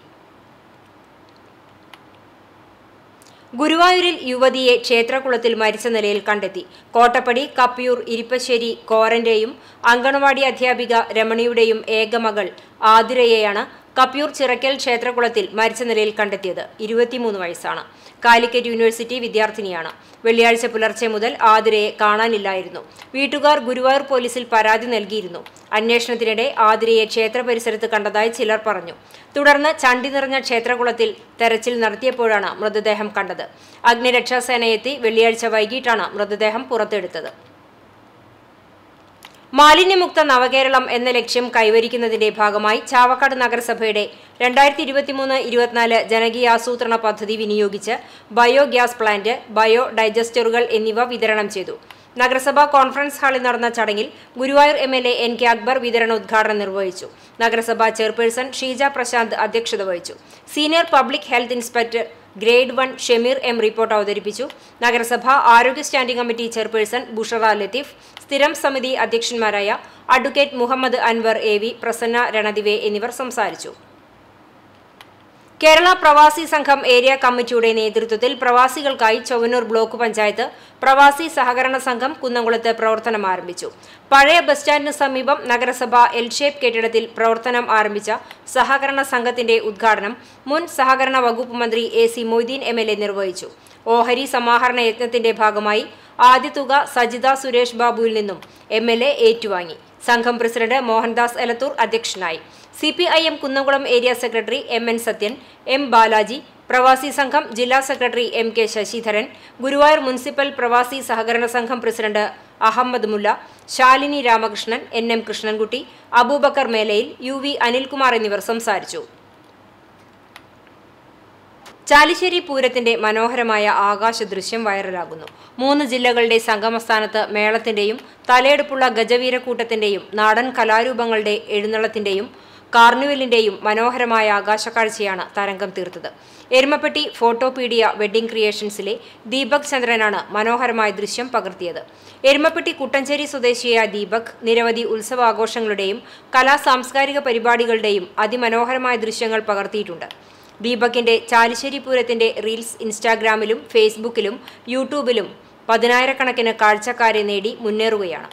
Speaker 1: ഗുരുവായൂരിൽ യുവതിയെ ക്ഷേത്രകുളത്തിൽ മരിച്ച നിലയിൽ കണ്ടെത്തി കോട്ടപ്പടി കപ്പിയൂർ ഇരിപ്പശ്ശേരി കോരന്റെയും അങ്കണവാടി അധ്യാപിക രമണിയുടെയും ഏകമകൾ ആതിരയെയാണ് കപ്യൂർ ചിറക്കൽ ക്ഷേത്രകുളത്തിൽ മരിച്ച നിലയിൽ കണ്ടെത്തിയത് ഇരുപത്തിമൂന്ന് വയസ്സാണ് കാലിക്കറ്റ് യൂണിവേഴ്സിറ്റി വിദ്യാർത്ഥിനിയാണ് വെള്ളിയാഴ്ച പുലർച്ചെ മുതൽ ആതിരയെ കാണാനില്ലായിരുന്നു വീട്ടുകാർ ഗുരുവായൂർ പോലീസിൽ പരാതി നൽകിയിരുന്നു അന്വേഷണത്തിനിടെ ആതിരയെ ക്ഷേത്ര പരിസരത്ത് കണ്ടതായി ചിലർ പറഞ്ഞു തുടർന്ന് ചണ്ടി നിറഞ്ഞ ക്ഷേത്രകുളത്തിൽ തെരച്ചിൽ നടത്തിയപ്പോഴാണ് മൃതദേഹം കണ്ടത് അഗ്നിരക്ഷാസേനയെത്തി വെള്ളിയാഴ്ച വൈകിട്ടാണ് മൃതദേഹം പുറത്തെടുത്തത് മാലിന്യമുക്ത നവകേരളം എന്ന ലക്ഷ്യം കൈവരിക്കുന്നതിന്റെ ഭാഗമായി ചാവക്കാട് നഗരസഭയുടെ രണ്ടായിരത്തി ഇരുപത്തിമൂന്ന് ഇരുപത്തിനാല് ജനകീയാസൂത്രണ പദ്ധതി വിനിയോഗിച്ച് ബയോഗ്യാസ് പ്ലാന്റ് ബയോ ഡൈജസ്റ്ററുകൾ എന്നിവ വിതരണം ചെയ്തു നഗരസഭാ കോൺഫറൻസ് ഹാളിൽ നടന്ന ചടങ്ങിൽ Guruvayur M L A N K Akbar വിതരണ ഉദ്ഘാടനം നിർവഹിച്ചു നഗരസഭാ ചെയർപേഴ്സൺ ഷീജ പ്രശാന്ത് അധ്യക്ഷത വഹിച്ചു senior public health inspector grade one Shemeer M report അവതരിപ്പിച്ചു നഗരസഭ ആരോഗ്യ standing committee chairperson Bushara Latheef സ്ഥിരം സമിതി അധ്യക്ഷന്മാരായ advocate Muhammad Anwar A V Prasanna Ranadive എന്നിവർ സംസാരിച്ചു കേരള പ്രവാസി സംഘം ഏരിയ കമ്മിറ്റിയുടെ നേതൃത്വത്തിൽ പ്രവാസികൾക്കായി ചൊവ്വനൂർ ബ്ലോക്ക് പഞ്ചായത്ത് പ്രവാസി സഹകരണ സംഘം കുന്നംകുളത്ത് പ്രവർത്തനം ആരംഭിച്ചു പഴയ ബസ് സ്റ്റാൻഡിന് സമീപം നഗരസഭ എൽ ഷേപ്പ് കെട്ടിടത്തിൽ പ്രവർത്തനം ആരംഭിച്ച സഹകരണ സംഘത്തിന്റെ ഉദ്ഘാടനം മുൻ സഹകരണ വകുപ്പ് മന്ത്രി എ സി മൊയ്തീൻ എം നിർവഹിച്ചു ഓഹരി സമാഹരണ യജ്ഞത്തിന്റെ ഭാഗമായി ആദ്യ തുക സജിത സുരേഷ് ബാബുവിൽ നിന്നും എം എൽ എ ഏറ്റുവാങ്ങി സംഘം പ്രസിഡന്റ് മോഹൻദാസ് എലത്തൂർ അധ്യക്ഷനായി C P I M Kunnamkulam area secretary M N Sathyan M Balaji പ്രവാസി സംഘം ജില്ലാ സെക്രട്ടറി M K Sasidharan Guruvayur municipal പ്രവാസി സഹകരണ സംഘം president Ahammed Mulla Shalini Ramakrishnan N M Krishnankutty Aboobacker Melayil U V Anilkumar എന്നിവർ സംസാരിച്ചു ചാലിശ്ശേരി പൂരത്തിന്റെ മനോഹരമായ ആകാശ ദൃശ്യം വൈറലാകുന്നു മൂന്ന് ജില്ലകളുടെ സംഗമസ്ഥാനത്ത് മേളത്തിന്റെയും തലയെടുപ്പുള്ള ഗജവീരക്കൂട്ടത്തിന്റെയും നാടൻ കലാരൂപങ്ങളുടെ എഴുന്നള്ളത്തിന്റെയും കാർണിവലിന്റെയും മനോഹരമായ ആകാശ കാഴ്ചയാണ് തരംഗം തീർത്തത് എരുമപ്പെട്ടി ഫോട്ടോപീഡിയ വെഡ്ഡിംഗ് ക്രിയേഷൻസിലെ ദീപക് ചന്ദ്രനാണ് മനോഹരമായ ദൃശ്യം പകർത്തിയത് എരുമപ്പെട്ടി കുട്ടഞ്ചേരി സ്വദേശിയായ ദീപക് നിരവധി ഉത്സവാഘോഷങ്ങളുടെയും കലാ സാംസ്കാരിക പരിപാടികളുടെയും അതിമനോഹരമായ ദൃശ്യങ്ങൾ പകർത്തിയിട്ടുണ്ട് ദീപകിന്റെ ചാലിശ്ശേരി പൂരത്തിന്റെ റീൽസ് ഇൻസ്റ്റാഗ്രാമിലും ഫേസ്ബുക്കിലും യൂട്യൂബിലും പതിനായിരക്കണക്കിന് കാഴ്ചക്കാരെ നേടി മുന്നേറുകയാണ്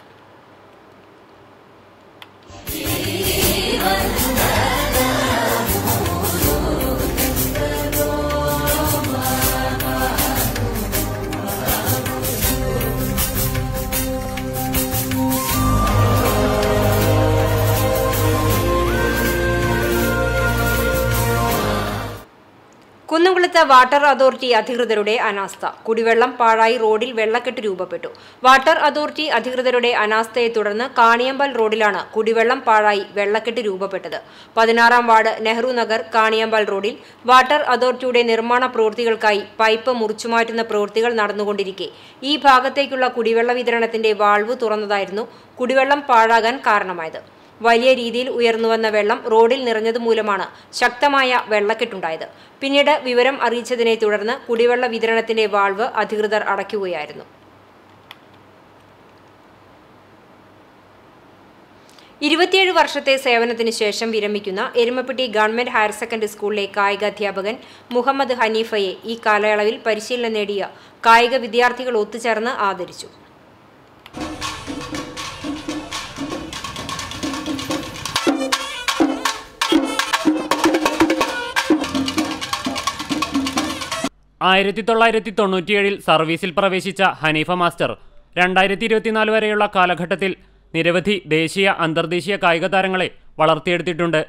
Speaker 1: കുന്നംകുളത്ത് വാട്ടർ അതോറിറ്റി അധികൃതരുടെ അനാസ്ഥ കുടിവെള്ളം പാഴായി റോഡിൽ വെള്ളക്കെട്ട് രൂപപ്പെട്ടു വാട്ടർ അതോറിറ്റി അധികൃതരുടെ അനാസ്ഥയെ തുടർന്ന് കാണിയമ്പൽ റോഡിലാണ് കുടിവെള്ളം പാഴായി വെള്ളക്കെട്ട് രൂപപ്പെട്ടത് പതിനാറാം വാർഡ് നെഹ്റു നഗർ കാണിയമ്പൽ റോഡിൽ വാട്ടർ അതോറിറ്റിയുടെ നിർമ്മാണ പ്രവൃത്തികൾക്കായി പൈപ്പ് മുറിച്ചുമാറ്റുന്ന പ്രവൃത്തികൾ നടന്നുകൊണ്ടിരിക്കെ ഈ ഭാഗത്തേക്കുള്ള കുടിവെള്ള വിതരണത്തിന്റെ വാൾവ് തുറന്നതായിരുന്നു കുടിവെള്ളം പാഴാകാൻ കാരണമായത് വലിയ രീതിയിൽ ഉയർന്നുവന്ന വെള്ളം റോഡിൽ നിറഞ്ഞതുമൂലമാണ് ശക്തമായ വെള്ളക്കെട്ടുണ്ടായത് പിന്നീട് വിവരം അറിയിച്ചതിനെ തുടർന്ന് കുടിവെള്ള വിതരണത്തിന്റെ വാൾവ് അധികൃതർ അടയ്ക്കുകയായിരുന്നു ഇരുപത്തിയേഴ് വർഷത്തെ സേവനത്തിന് ശേഷം വിരമിക്കുന്ന എരുമപ്പെട്ടി ഗവൺമെന്റ് ഹയർ സെക്കൻഡറി സ്കൂളിലെ കായികാധ്യാപകൻ മുഹമ്മദ് ഹനീഫയെ ഈ കാലയളവിൽ പരിശീലനം നേടിയ കായിക വിദ്യാർത്ഥികൾ ഒത്തുചേർന്ന് ആദരിച്ചു
Speaker 3: ആയിരത്തി തൊള്ളായിരത്തി തൊണ്ണൂറ്റിയേഴിൽ സർവീസിൽ പ്രവേശിച്ച ഹനീഫ മാസ്റ്റർ രണ്ടായിരത്തി ഇരുപത്തിനാല് വരെയുള്ള കാലഘട്ടത്തിൽ നിരവധി ദേശീയ അന്തർദേശീയ കായിക താരങ്ങളെ വളർത്തിയെടുത്തിട്ടുണ്ട്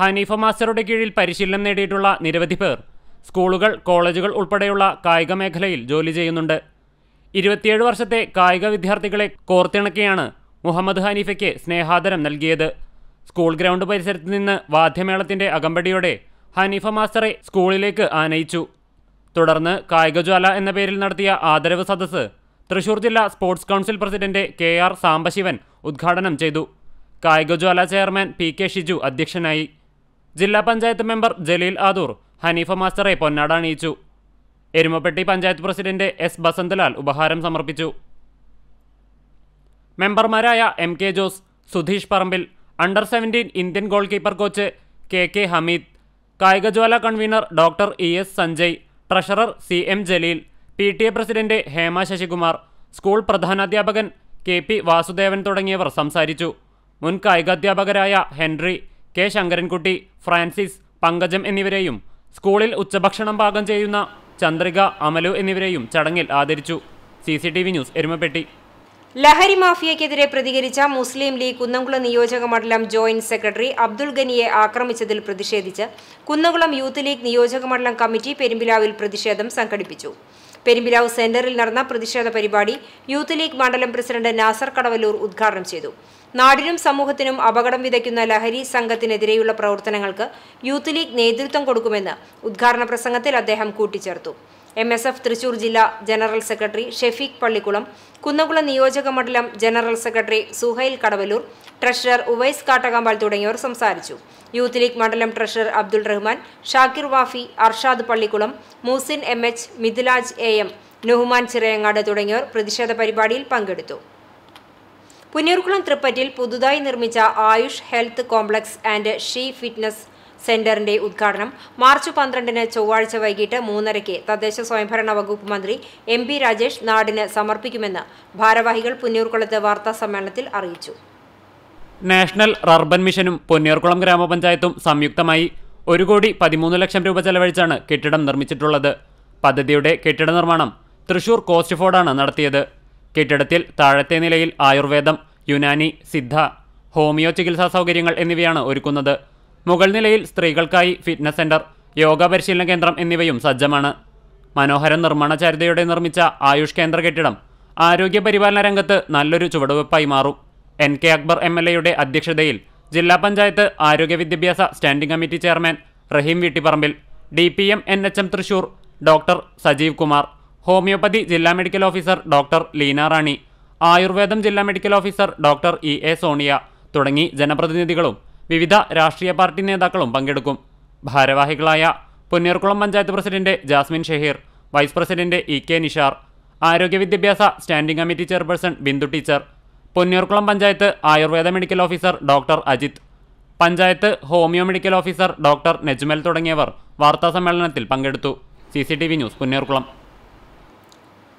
Speaker 3: ഹനീഫ മാസ്റ്ററുടെ കീഴിൽ പരിശീലനം നേടിയിട്ടുള്ള നിരവധി പേർ സ്കൂളുകൾ കോളേജുകൾ ഉൾപ്പെടെയുള്ള കായിക മേഖലയിൽ ജോലി ചെയ്യുന്നുണ്ട് ഇരുപത്തിയേഴ് വർഷത്തെ കായിക വിദ്യാർത്ഥികളെ കോർത്തിണക്കിയാണ് മുഹമ്മദ് ഹനീഫയ്ക്ക് സ്നേഹാദരം നൽകിയത് സ്കൂൾ ഗ്രൗണ്ട് പരിസരത്ത് നിന്ന് വാദ്യമേളത്തിന്റെ അകമ്പടിയോടെ ഹനീഫ മാസ്റ്ററെ സ്കൂളിലേക്ക് ആനയിച്ചു തുടർന്ന് കായികജ്വാല എന്ന പേരിൽ നടത്തിയ ആദരവ് സദസ്സ് തൃശൂർ ജില്ലാ sports council president K R Sambasivan ഉദ്ഘാടനം ചെയ്തു കായികജ്വാല ചെയർമാൻ പി കെ ഷിജു അധ്യക്ഷനായി ജില്ലാ പഞ്ചായത്ത് മെമ്പർ ജലീൽ ആദൂർ ഹനീഫ മാസ്റ്ററെ പൊന്നാട അണിയിച്ചു എരുമപ്പെട്ടി പഞ്ചായത്ത് പ്രസിഡന്റ് എസ് ബസന്തലാൽ ഉപഹാരം സമർപ്പിച്ചു മെമ്പർമാരായ M K Jose Sudheesh Parambil under seventeen Indian goalkeeper coach K K Hameed കായികജ്വാല convener doctor E S Sanjay treasurer C M Jaleel P T A president Hema Sasikumar school പ്രധാനാധ്യാപകൻ കെ പി വാസുദേവൻ തുടങ്ങിയവർ സംസാരിച്ചു മുൻ കായികാധ്യാപകരായ ഹെൻറി കെ ശങ്കരൻകുട്ടി ഫ്രാൻസിസ് പങ്കജം എന്നിവരെയും സ്കൂളിൽ ഉച്ചഭക്ഷണം പാകം ചെയ്യുന്ന ചന്ദ്രിക അമലു എന്നിവരെയും ചടങ്ങിൽ ആദരിച്ചു സി ന്യൂസ് എരുമപ്പെട്ടി
Speaker 1: ലഹരി മാഫിയക്കെതിരെ പ്രതികരിച്ച മുസ്ലിം ലീഗ് കുന്നംകുളം നിയോജക മണ്ഡലം ജോയിന്റ് സെക്രട്ടറി അബ്ദുൾ ഗനിയെ ആക്രമിച്ചതിൽ പ്രതിഷേധിച്ച് കുന്നംകുളം യൂത്ത് ലീഗ് നിയോജക മണ്ഡലം കമ്മിറ്റി പെരുമ്പിലാവിൽ പ്രതിഷേധം സംഘടിപ്പിച്ചു പെരുമ്പിലാവ് സെന്ററിൽ നടന്ന പ്രതിഷേധ പരിപാടി യൂത്ത് ലീഗ് മണ്ഡലം പ്രസിഡന്റ് നാസർ കടവല്ലൂർ ഉദ്ഘാടനം ചെയ്തു നാടിനും സമൂഹത്തിനും അപകടം വിതയ്ക്കുന്ന ലഹരി സംഘത്തിനെതിരെയുള്ള പ്രവർത്തനങ്ങൾക്ക് യൂത്ത് ലീഗ് നേതൃത്വം കൊടുക്കുമെന്ന് ഉദ്ഘാടന പ്രസംഗത്തിൽ അദ്ദേഹം കൂട്ടിച്ചേർത്തു എം എസ് എഫ് തൃശൂർ ജില്ലാ ജനറൽ സെക്രട്ടറി ഷെഫീഖ് പള്ളിക്കുളം കുന്നകുളം നിയോജക മണ്ഡലം general secretary Suhail Kadavallur treasurer Uvais Kattakampal തുടങ്ങിയവർ സംസാരിച്ചു യൂത്ത് ലീഗ് മണ്ഡലം treasurer Abdul Rahman Shakir Wafi Arshad Pallikkulam Moosin M H Mithulaj A M Nuhuman Chirayangad തുടങ്ങിയവർ പ്രതിഷേധ പരിപാടിയിൽ പങ്കെടുത്തു പുന്നൂർക്കുളം തൃപ്പറ്റിൽ പുതുതായി നിർമ്മിച്ച AYUSH health complex and she fitness സെന്ററിന്റെ ഉദ്ഘാടനം മാർച്ച് പന്ത്രണ്ടിന് ചൊവ്വാഴ്ച വൈകിട്ട് മൂന്നരയ്ക്ക് തദ്ദേശ സ്വയംഭരണ വകുപ്പ് മന്ത്രി എം പി രാജേഷ് നാടിന് സമർപ്പിക്കുമെന്ന് ഭാരവാഹികൾ പുന്നൂർക്കുളത്ത് വാർത്താ സമ്മേളനത്തിൽ അറിയിച്ചു
Speaker 3: നാഷണൽ റർബൻ മിഷനും പുന്നൂർക്കുളം ഗ്രാമപഞ്ചായത്തും സംയുക്തമായി ഒരു കോടി പതിമൂന്ന് ലക്ഷം രൂപ ചെലവഴിച്ചാണ് കെട്ടിടം നിർമ്മിച്ചിട്ടുള്ളത് പദ്ധതിയുടെ കെട്ടിട നിർമ്മാണം തൃശൂർ കോസ്റ്റ്ഫോർഡാണ് നടത്തിയത് കെട്ടിടത്തിൽ താഴത്തെ നിലയിൽ ആയുർവേദം യുനാനി സിദ്ധ ഹോമിയോ ചികിത്സാ സൗകര്യങ്ങൾ എന്നിവയാണ് ഒരുക്കുന്നത് മുകൾ നിലയിൽ സ്ത്രീകൾക്കായി ഫിറ്റ്നസ് സെന്റർ യോഗ പരിശീലന കേന്ദ്രം എന്നിവയും സജ്ജമാണ് മനോഹര നിർമ്മാണ ചാരിതയോടെ നിർമ്മിച്ച ആയുഷ് കേന്ദ്ര കെട്ടിടം ആരോഗ്യ പരിപാലന രംഗത്ത് നല്ലൊരു ചുവടുവെപ്പായി മാറും N K Akbar M L എയുടെ അധ്യക്ഷതയിൽ ജില്ലാ പഞ്ചായത്ത് ആരോഗ്യ വിദ്യാഭ്യാസ standing committee chairman Raheem Veettipparambil D P M N H M Thrissur doctor Sajeev Kumar homoeopathy ജില്ലാ medical officer doctor Leena Rani ആയുർവേദം ജില്ലാ medical officer doctor E A Sonia തുടങ്ങി ജനപ്രതിനിധികളും വിവിധ രാഷ്ട്രീയ പാർട്ടി നേതാക്കളും പങ്കെടുക്കും ഭാരവാഹികളായ Ponneerkulam panchayat president Jasmin Shaheer vice president E K Nishar ആരോഗ്യ വിദ്യാഭ്യാസ standing committee chairperson Bindu teacher പൊന്നീർകുളം panchayat Ayurveda medical officer doctor Ajith panchayat homeo medical officer doctor Nejmal തുടങ്ങിയവർ വാർത്താസമ്മേളനത്തിൽ പങ്കെടുത്തു C news Ponneerkulam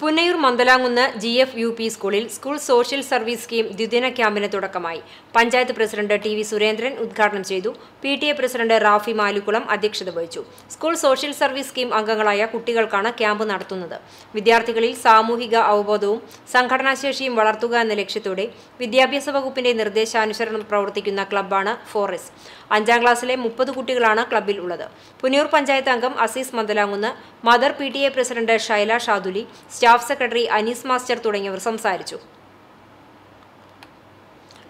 Speaker 1: Punnayur Mandalamkunnu G F U P സ്കൂളിൽ സ്കൂൾ സോഷ്യൽ സർവീസ് സ്കീം ദ്വിദിന ക്യാമ്പിന് തുടക്കമായി panchayat president T V Surendran ഉദ്ഘാടനം ചെയ്തു P T A president Rafi Malikkulam അധ്യക്ഷത വഹിച്ചു സ്കൂൾ സോഷ്യൽ സർവീസ് സ്കീം അംഗങ്ങളായ കുട്ടികൾക്കാണ് ക്യാമ്പ് നടത്തുന്നത് വിദ്യാർത്ഥികളിൽ സാമൂഹിക അവബോധവും സംഘടനാശേഷിയും വളർത്തുക എന്ന ലക്ഷ്യത്തോടെ വിദ്യാഭ്യാസ വകുപ്പിന്റെ നിർദ്ദേശാനുസരണം പ്രവർത്തിക്കുന്ന ക്ലബ്ബാണ് ഫോറസ്റ്റ് അഞ്ചാം ക്ലാസ്സിലെ മുപ്പത് കുട്ടികളാണ് ക്ലബ്ബിൽ ഉള്ളത് പുനയൂർ പഞ്ചായത്ത് അംഗം Azeez Mandalamkunnu mother P T A president Shaila Shaduli staff secretary Anees master തുടങ്ങിയവർ സംസാരിച്ചു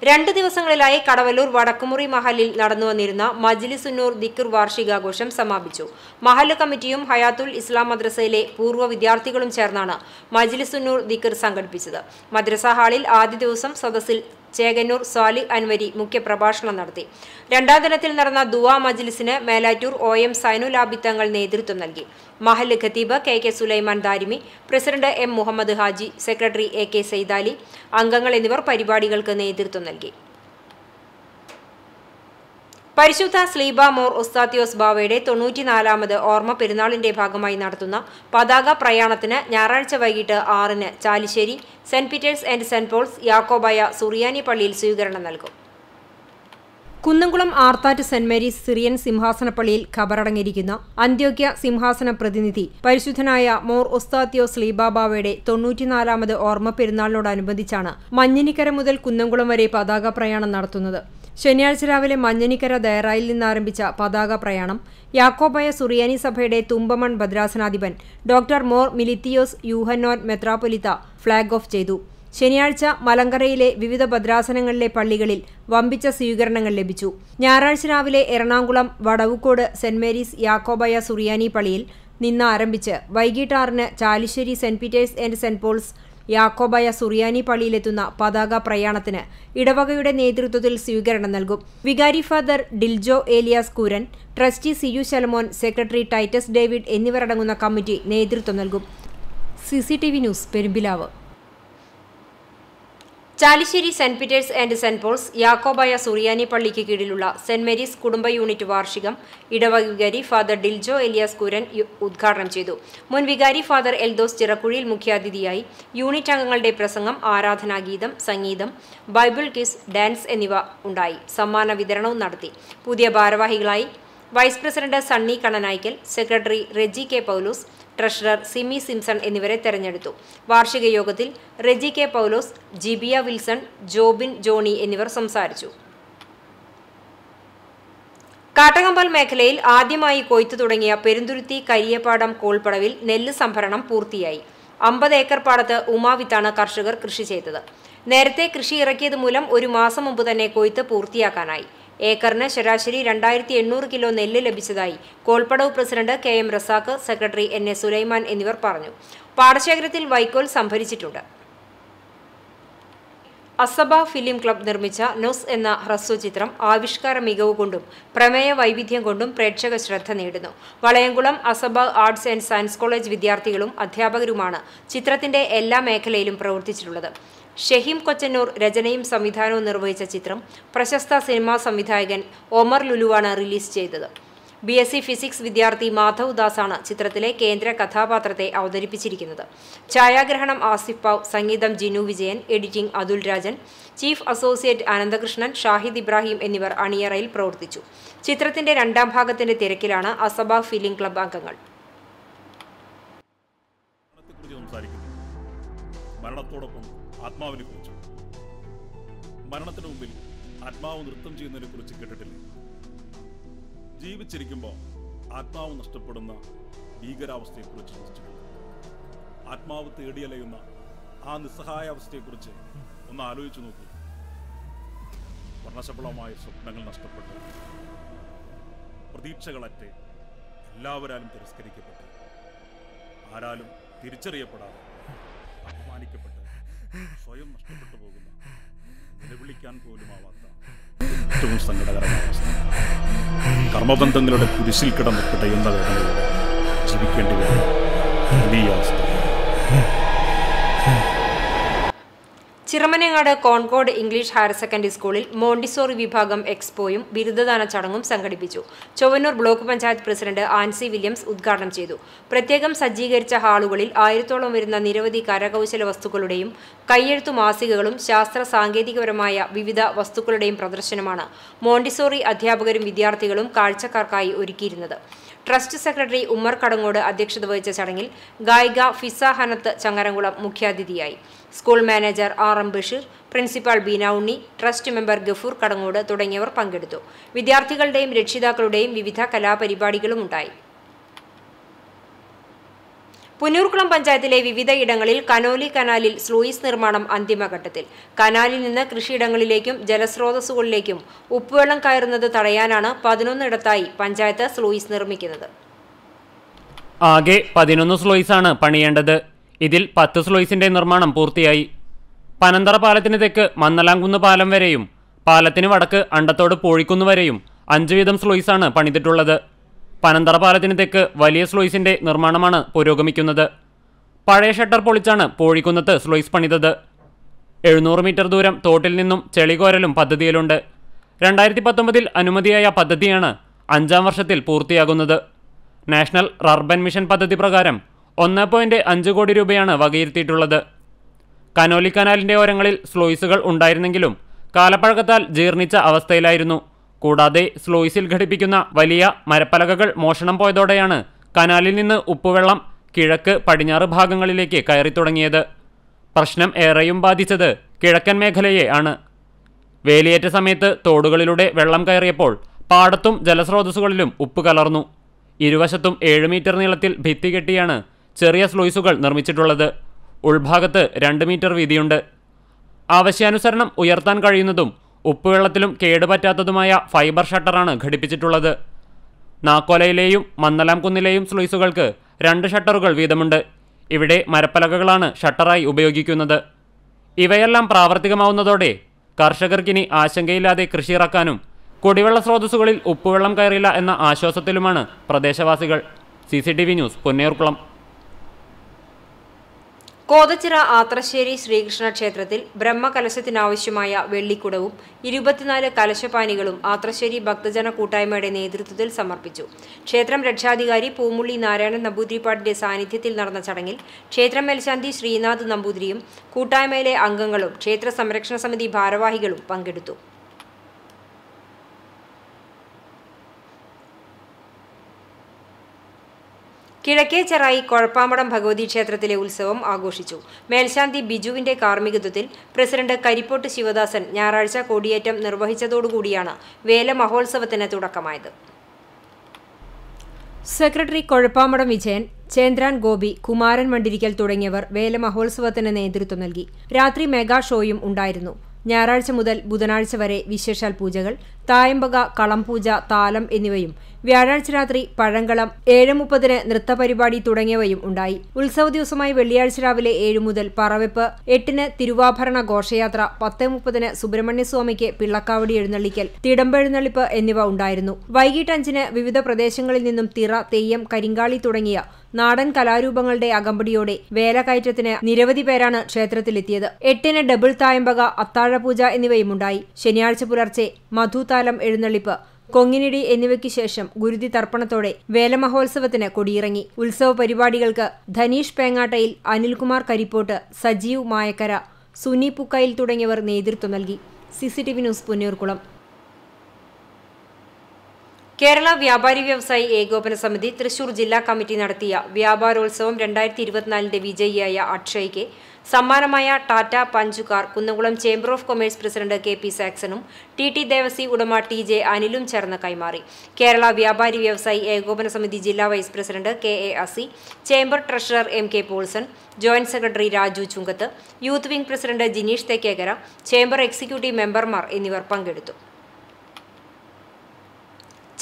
Speaker 1: രണ്ട് ദിവസങ്ങളിലായി കടവല്ലൂർ വടക്കുമുറി മഹലിൽ നടന്നു വന്നിരുന്ന മജ്ലിസുന്നൂർ ദിക്കുർ വാർഷികാഘോഷം സമാപിച്ചു മഹല് കമ്മിറ്റിയും ഹയാത്തുൽ ഇസ്ലാം മദ്രസയിലെ പൂർവ്വ വിദ്യാർത്ഥികളും ചേർന്നാണ് മജ്ലിസുന്നൂർ ദിക്കുർ സംഘടിപ്പിച്ചത് മദ്രസ ഹാളിൽ ആദ്യ ദിവസം സദസ്സിൽ ചേകന്നൂർ സാലി അൻവരി മുഖ്യപ്രഭാഷണം നടത്തി രണ്ടാം ദിനത്തിൽ നടന്ന ദുവാ മജ്ലിസിന് മേലാറ്റൂർ ഒ എം സൈനുലാബിത്തങ്ങൾ നേതൃത്വം നൽകി മഹൽ ഖത്തീബ് K K Sulaiman Darimi president M Muhammad Haji secretary A K Saidali അംഗങ്ങൾ എന്നിവർ പരിപാടികൾക്ക് നേതൃത്വം നൽകി പരിശുദ്ധ സ്ലീബ മോർ ഉസ്താത്തിയോസ് ബാവയുടെ തൊണ്ണൂറ്റിനാലാമത് ഓർമ്മ പെരുന്നാളിന്റെ ഭാഗമായി നടത്തുന്ന പതാക പ്രയാണത്തിന് ഞായറാഴ്ച വൈകിട്ട് ആറിന് Chalissery saint Peter's and saint Paul's Yakobaya Suriyani പള്ളിയിൽ സ്വീകരണം നൽകും Kunnamkulam Arthat saint Mary's Syrian സിംഹാസനപ്പള്ളിയിൽ ഖബറടങ്ങിയിരിക്കുന്ന അന്ത്യോക്യ സിംഹാസന പ്രതിനിധി പരിശുദ്ധനായ മോർ ഒസ്താത്യോ സ്ലീബാബാവയുടെ തൊണ്ണൂറ്റിനാലാമത് ഓർമ്മ പെരുന്നാളിനോടനുബന്ധിച്ചാണ് മഞ്ഞിനിക്കര മുതൽ കുന്നംകുളം വരെ പതാക പ്രയാണം നടത്തുന്നത് ശനിയാഴ്ച രാവിലെ മഞ്ഞനിക്കര ദയറായിൽ നിന്നാരംഭിച്ച പതാക പ്രയാണം യാക്കോബായ സുറിയാനി സഭയുടെ തുമ്പമൺ ഭദ്രാസനാധിപൻ ഡോക്ടർ മോർ മിലിത്തിയോസ് യൂഹനോൻ മെത്രാപൊലിത്ത ഫ്ളാഗ് ഓഫ് ചെയ്തു ശനിയാഴ്ച മലങ്കരയിലെ വിവിധ ഭദ്രാസനങ്ങളിലെ പള്ളികളിൽ വമ്പിച്ച സ്വീകരണങ്ങൾ ലഭിച്ചു ഞായറാഴ്ച രാവിലെ എറണാകുളം വടവുക്കോട് സെന്റ് മേരീസ് യാക്കോബയ സുറിയാനി പള്ളിയിൽ നിന്ന് ആരംഭിച്ച് വൈകിട്ട് ആറിന് Chalissery saint Peter's and saint Paul's Yakobaya Suriyani പള്ളിയിലെത്തുന്ന പതാക പ്രയാണത്തിന് ഇടവകയുടെ നേതൃത്വത്തിൽ സ്വീകരണം നൽകും വികാരി father Diljo Elias Kooran trustee C U Shalamon secretary Titus David എന്നിവരടങ്ങുന്ന കമ്മിറ്റി നേതൃത്വം നൽകും C news Perumpilavu Chalissery saint Peter's and saint Paul's Yakobaya Suriyani പള്ളിക്ക് കീഴിലുള്ള സെന്റ് മേരീസ് കുടുംബ യൂണിറ്റ് വാർഷികം ഇടവക വികാരി ഫാദർ ഡിൽജോ എലിയാസ് കുരൻ ഉദ്ഘാടനം ചെയ്തു മുൻ വികാരി ഫാദർ എൽദോസ് ചിറക്കുഴിയിൽ മുഖ്യാതിഥിയായി യൂണിറ്റ് അംഗങ്ങളുടെ പ്രസംഗം ആരാധനാഗീതം സംഗീതം ബൈബിൾ കിസ് ഡാൻസ് എന്നിവ ഉണ്ടായി സമ്മാന വിതരണവും നടത്തി പുതിയ ഭാരവാഹികളായി vice president Sunny Kananaikkal secretary Reji K Paulose treasurer Simi Simson എന്നിവരെ തെരഞ്ഞെടുത്തു വാർഷിക യോഗത്തിൽ Reji K Paulose Jibiya Wilson Jobin Johnny എന്നിവർ സംസാരിച്ചു കാട്ടകമ്പൽ മേഖലയിൽ ആദ്യമായി കൊയ്ത്തു തുടങ്ങിയ പെരുന്തുരുത്തി കരിയപ്പാടം കോൾപ്പടവിൽ നെല്ല് സംഭരണം പൂർത്തിയായി അമ്പത് ഏക്കർ പാടത്ത് ഉമാവിത്താണ് കർഷകർ കൃഷി ചെയ്തത് നേരത്തെ കൃഷി ഇറക്കിയത് മൂലം ഒരു മാസം മുമ്പ് തന്നെ കൊയ്ത്ത് പൂർത്തിയാക്കാനായി ഏക്കറിന് ശരാശരി രണ്ടായിരത്തി എണ്ണൂറ് കിലോ നെല്ല് ലഭിച്ചതായി കോൾപ്പടവ് president K M Razak secretary N A Sulaiman എന്നിവർ പറഞ്ഞു പാടശേഖരത്തിൽ വൈക്കോൽ സംഭരിച്ചിട്ടുണ്ട് അസബ ഫിലിം ക്ലബ് നിർമ്മിച്ച നൊസ് എന്ന ഹ്രസ്വചിത്രം ആവിഷ്കാര മികവ് കൊണ്ടും പ്രമേയ വൈവിധ്യം കൊണ്ടും പ്രേക്ഷക ശ്രദ്ധ നേടുന്നു Valayamkulam Asaba arts and science college വിദ്യാർത്ഥികളും അധ്യാപകരുമാണ് ചിത്രത്തിന്റെ എല്ലാ മേഖലയിലും പ്രവർത്തിച്ചിട്ടുള്ളത് ഷഹീം കൊച്ചന്നൂർ രചനയും സംവിധാനവും നിർവഹിച്ച ചിത്രം പ്രശസ്ത സിനിമാ സംവിധായകൻ ഒമർ ലുലുവാണ് റിലീസ് ചെയ്തത് ബി എസ് സി ഫിസിക്സ് വിദ്യാർത്ഥി മാധവ് ദാസാണ് ചിത്രത്തിലെ കേന്ദ്ര കഥാപാത്രത്തെ അവതരിപ്പിച്ചിരിക്കുന്നത് ഛായാഗ്രഹണം ആസിഫ് പാവ് സംഗീതം Jinu Vijayan editing Athul Rajan chief associate Ananthakrishnan Shahid Ibrahim എന്നിവർ അണിയറയിൽ പ്രവർത്തിച്ചു ചിത്രത്തിന്റെ രണ്ടാം ഭാഗത്തിന്റെ തിരക്കിലാണ് അസബ ഫിലിം ക്ലബ് അംഗങ്ങൾ
Speaker 3: ആത്മാവിനെ കുറിച്ച് മരണത്തിന് മുമ്പിൽ ആത്മാവ് നൃത്തം ചെയ്യുന്നതിനെ കുറിച്ച് കേട്ടിട്ടില്ല ജീവിച്ചിരിക്കുമ്പോൾ ആത്മാവ് നഷ്ടപ്പെടുന്ന ഭീകരാവസ്ഥയെക്കുറിച്ച് ചിന്തിച്ചിട്ടുണ്ട് ആത്മാവ് തേടിയലയുന്ന ആ നിസ്സഹായ അവസ്ഥയെക്കുറിച്ച് ഒന്ന് ആലോചിച്ചു നോക്കൂ വർണ്ണശബളമായ സ്വപ്നങ്ങൾ നഷ്ടപ്പെട്ടു പ്രതീക്ഷകളറ്റെ എല്ലാവരാലും തിരസ്കരിക്കപ്പെട്ടു ആരാലും തിരിച്ചറിയപ്പെടാതെ അപമാനിക്കപ്പെട്ട് സ്വയം നഷ്ടപ്പെട്ടു പോകുന്ന നിലവിളിക്കാൻ പോലും ആവാത്ത ഏറ്റവും സങ്കടകരമായ കർമ്മബന്ധങ്ങളുടെ കുരിശിൽ കിടന്ന് പിടയുന്ന വേദനയോടെ ജീവിക്കേണ്ടി വരും
Speaker 1: Chiramanangad Concord English higher secondary സ്കൂളിൽ മോണ്ടിസോറി വിഭാഗം എക്സ്പോയും ബിരുദദാന ചടങ്ങും സംഘടിപ്പിച്ചു Chowwannur block panchayat president Ancy Williams ഉദ്ഘാടനം ചെയ്തു പ്രത്യേകം സജ്ജീകരിച്ച ഹാളുകളിൽ ആയിരത്തോളം വരുന്ന നിരവധി കരകൗശല വസ്തുക്കളുടെയും കയ്യെഴുത്തു മാസികകളും ശാസ്ത്ര സാങ്കേതികപരമായ വിവിധ വസ്തുക്കളുടെയും പ്രദർശനമാണ് മോണ്ടിസോറി അധ്യാപകരും വിദ്യാർത്ഥികളും കാഴ്ചക്കാർക്കായി ഒരുക്കിയിരുന്നത് ട്രസ്റ്റ് സെക്രട്ടറി ഉമ്മർ കടങ്ങോട് അധ്യക്ഷത വഹിച്ച ചടങ്ങിൽ ഗായിക ഫിസ ഹനത്ത് ചങ്ങരംകുളം മുഖ്യാതിഥിയായി school manager R M Basheer principal Beena Unni trust member Gafoor Kadangode തുടങ്ങിയവർ പങ്കെടുത്തു വിദ്യാർത്ഥികളുടെയും രക്ഷിതാക്കളുടെയും വിവിധ കലാപരിപാടികളും ഉണ്ടായി പുന്നൂർക്കുളം പഞ്ചായത്തിലെ വിവിധയിടങ്ങളിൽ കനോലി കനാലിൽ സ്ലൂയിസ് നിർമ്മാണം അന്തിമഘട്ടത്തിൽ കനാലിൽ നിന്ന് കൃഷിയിടങ്ങളിലേക്കും ജലസ്രോതസ്സുകളിലേക്കും ഉപ്പുവെള്ളം കയറുന്നത് തടയാനാണ് പതിനൊന്നിടത്തായി പഞ്ചായത്ത് സ്ലൂയിസ് നിർമ്മിക്കുന്നത്
Speaker 3: ആകെ പതിനൊന്ന് ആണ് പണിയേണ്ടത് ഇതിൽ പത്ത് സ്ലോയിസിന്റെ നിർമ്മാണം പൂർത്തിയായി പനന്തറ പാലത്തിന് തെക്ക് മന്നലാംകുന്ന് പാലം വരെയും പാലത്തിന് വടക്ക് അണ്ടത്തോട് പോഴിക്കുന്ന് വരെയും അഞ്ച് വീതം സ്ലോയിസാണ് പണിതിട്ടുള്ളത് പനന്തറ പാലത്തിന് തെക്ക് വലിയ സ്ലോയിസിന്റെ നിർമ്മാണമാണ് പുരോഗമിക്കുന്നത് പഴയ ഷട്ടർ പൊളിച്ചാണ് പോഴിക്കുന്നത്ത് സ്ലോയിസ് പണിതത് എഴുന്നൂറ് മീറ്റർ ദൂരം തോട്ടിൽ നിന്നും ചെളികോരലും പദ്ധതിയിലുണ്ട് രണ്ടായിരത്തി പത്തൊമ്പതിൽ അനുമതിയായ പദ്ധതിയാണ് അഞ്ചാം വർഷത്തിൽ പൂർത്തിയാകുന്നത് നാഷണൽ റർബൻ മിഷൻ പദ്ധതി പ്രകാരം ഒന്ന് പോയിൻറ്റ് അഞ്ച് കോടി രൂപയാണ് വകയിരുത്തിയിട്ടുള്ളത് കനോലി കനാലിൻ്റെ ഓരങ്ങളിൽ സ്ലോയിസുകൾ ഉണ്ടായിരുന്നെങ്കിലും കാലപ്പഴക്കത്താൽ ജീർണിച്ച അവസ്ഥയിലായിരുന്നു കൂടാതെ സ്ലോയിസിൽ ഘടിപ്പിക്കുന്ന വലിയ മരപ്പലകകൾ മോഷണം പോയതോടെയാണ് കനാലിൽ നിന്ന് ഉപ്പുവെള്ളം കിഴക്ക് പടിഞ്ഞാറ് ഭാഗങ്ങളിലേക്ക് കയറി തുടങ്ങിയത് പ്രശ്നം ഏറെയും ബാധിച്ചത് കിഴക്കൻ മേഖലയെ ആണ് വേലിയേറ്റ സമയത്ത് തോടുകളിലൂടെ വെള്ളം കയറിയപ്പോൾ പാടത്തും ജലസ്രോതസ്സുകളിലും ഉപ്പ് കലർന്നു ഇരുവശത്തും ഏഴ് മീറ്റർ നീളത്തിൽ ഭിത്തി കെട്ടിയാണ് ചെറിയ സ്ലൂയിസുകൾ നിർമ്മിച്ചിട്ടുള്ളത് ഉൾഭാഗത്ത് രണ്ട് മീറ്റർ വീതിയുണ്ട് ആവശ്യാനുസരണം ഉയർത്താൻ കഴിയുന്നതും ഉപ്പുവെള്ളത്തിലും കേടുപറ്റാത്തതുമായ ഫൈബർ ഷട്ടറാണ് ഘടിപ്പിച്ചിട്ടുള്ളത് നാക്കോലയിലെയും മന്നലാംകുന്നിലെയും സ്ലൂയിസുകൾക്ക് രണ്ട് ഷട്ടറുകൾ വീതമുണ്ട് ഇവിടെ മരപ്പലകകളാണ് ഷട്ടറായി ഉപയോഗിക്കുന്നത് ഇവയെല്ലാം പ്രാവർത്തികമാവുന്നതോടെ കർഷകർക്കിനി ആശങ്കയില്ലാതെ കൃഷിയിറക്കാനും കുടിവെള്ള സ്രോതസ്സുകളിൽ ഉപ്പുവെള്ളം കയറില്ല എന്ന ആശ്വാസത്തിലുമാണ് പ്രദേശവാസികൾ സി ന്യൂസ് പൊന്നേർക്കുളം
Speaker 1: കോതച്ചിറ ആത്രശ്ശേരി ശ്രീകൃഷ്ണ ക്ഷേത്രത്തിൽ ബ്രഹ്മകലശത്തിനാവശ്യമായ വെള്ളിക്കുടവും ഇരുപത്തിനാല് കലശപാനികളും ആത്രശ്ശേരി ഭക്തജന കൂട്ടായ്മയുടെ നേതൃത്വത്തിൽ സമർപ്പിച്ചു ക്ഷേത്രം രക്ഷാധികാരി പൂമുള്ളി നാരായണൻ നമ്പൂതിരിപ്പാടിന്റെ സാന്നിധ്യത്തിൽ നടന്ന ചടങ്ങിൽ ക്ഷേത്രം മേൽശാന്തി ശ്രീനാഥ് നമ്പൂതിരിയും കൂട്ടായ്മയിലെ അംഗങ്ങളും ക്ഷേത്ര സംരക്ഷണ സമിതി ഭാരവാഹികളും പങ്കെടുത്തു കിഴക്കേ ചെറായി കുഴപ്പാമടം ഭഗവതി ക്ഷേത്രത്തിലെ ഉത്സവം ആഘോഷിച്ചു മേൽശാന്തി ബിജുവിന്റെ കാർമ്മികത്വത്തിൽ പ്രസിഡന്റ് കരിപ്പോട്ട് ശിവദാസൻ ഞായറാഴ്ച കൊടിയേറ്റം നിർവഹിച്ചതോടുകൂടിയാണ് വേല മഹോത്സവത്തിന് തുടക്കമായത് സെക്രട്ടറി കൊഴപ്പാമടം വിജയൻ ചേന്ദ്രാൻ ഗോപി കുമാരൻ മണ്ടിരിക്കൽ തുടങ്ങിയവർ വേല മഹോത്സവത്തിന് നേതൃത്വം നൽകി രാത്രി മെഗാ ഷോയും ഉണ്ടായിരുന്നു ഞായറാഴ്ച മുതൽ ബുധനാഴ്ച വരെ വിശേഷാൽ പൂജകൾ തായമ്പക കളംപൂജ താലം എന്നിവയും വ്യാഴാഴ്ച രാത്രി പഴങ്കളം ഏഴ് മുപ്പതിന് നൃത്തപരിപാടി തുടങ്ങിയവയും ഉണ്ടായി ഉത്സവ ദിവസമായി വെള്ളിയാഴ്ച രാവിലെ ഏഴ് മുതൽ പറവെപ്പ് എട്ടിന് തിരുവാഭരണ ഘോഷയാത്ര പത്ത് മുപ്പതിന് സുബ്രഹ്മണ്യസ്വാമിക്ക് പിള്ളക്കാവടി എഴുന്നള്ളിക്കൽ തിടമ്പെഴുന്നള്ളിപ്പ് എന്നിവ ഉണ്ടായിരുന്നു വൈകിട്ട് അഞ്ചിന് വിവിധ പ്രദേശങ്ങളിൽ നിന്നും തിറ തെയ്യം കരിങ്കാളി തുടങ്ങിയ നാടൻ കലാരൂപങ്ങളുടെ അകമ്പടിയോടെ വേലകയറ്റത്തിന് നിരവധി പേരാണ് ക്ഷേത്രത്തിലെത്തിയത് എട്ടിന് ഡബിൾ തായമ്പക അത്താഴപൂജ ഉണ്ടായി ശനിയാഴ്ച പുലർച്ചെ മധുതാലം എഴുന്നള്ളിപ്പ് കൊങ്ങിനിടി എന്നിവയ്ക്ക് ശേഷം ഗുരുതി തർപ്പണത്തോടെ വേലമഹോത്സവത്തിന് കൊടിയിറങ്ങി ഉത്സവ പരിപാടികൾക്ക് ധനീഷ് പേങ്ങാട്ടയിൽ അനിൽകുമാർ കരിപ്പോട്ട് സജീവ് മായക്കര സുനി പുക്കയിൽ തുടങ്ങിയവർ നേതൃത്വം നൽകി സിസിടിവി ന്യൂസ് പുന്നൂർകുളം കേരള വ്യാപാരി വ്യവസായി ഏകോപന സമിതി തൃശൂർ ജില്ലാ കമ്മിറ്റി നടത്തിയ വ്യാപാരോത്സവം രണ്ടായിരത്തി ഇരുപത്തിനാലിന്റെ വിജയിയായ അക്ഷയ്ക്ക് സമ്മാനമായ Tata punch car Kunnamkulam chamber of commerce president K P സാക്സണും ടി ടി ദേവസി ഉടമ ടി ജെ അനിലും ചേർന്ന് കൈമാറി കേരള വ്യാപാരി വ്യവസായി ഏകോപന സമിതി ജില്ലാ vice president K A Asi chamber treasurer M K Paulson joint secretary Raju Chunkath youth wing president Jineesh Thekkekara chamber executive മെമ്പർമാർ എന്നിവർ പങ്കെടുത്തു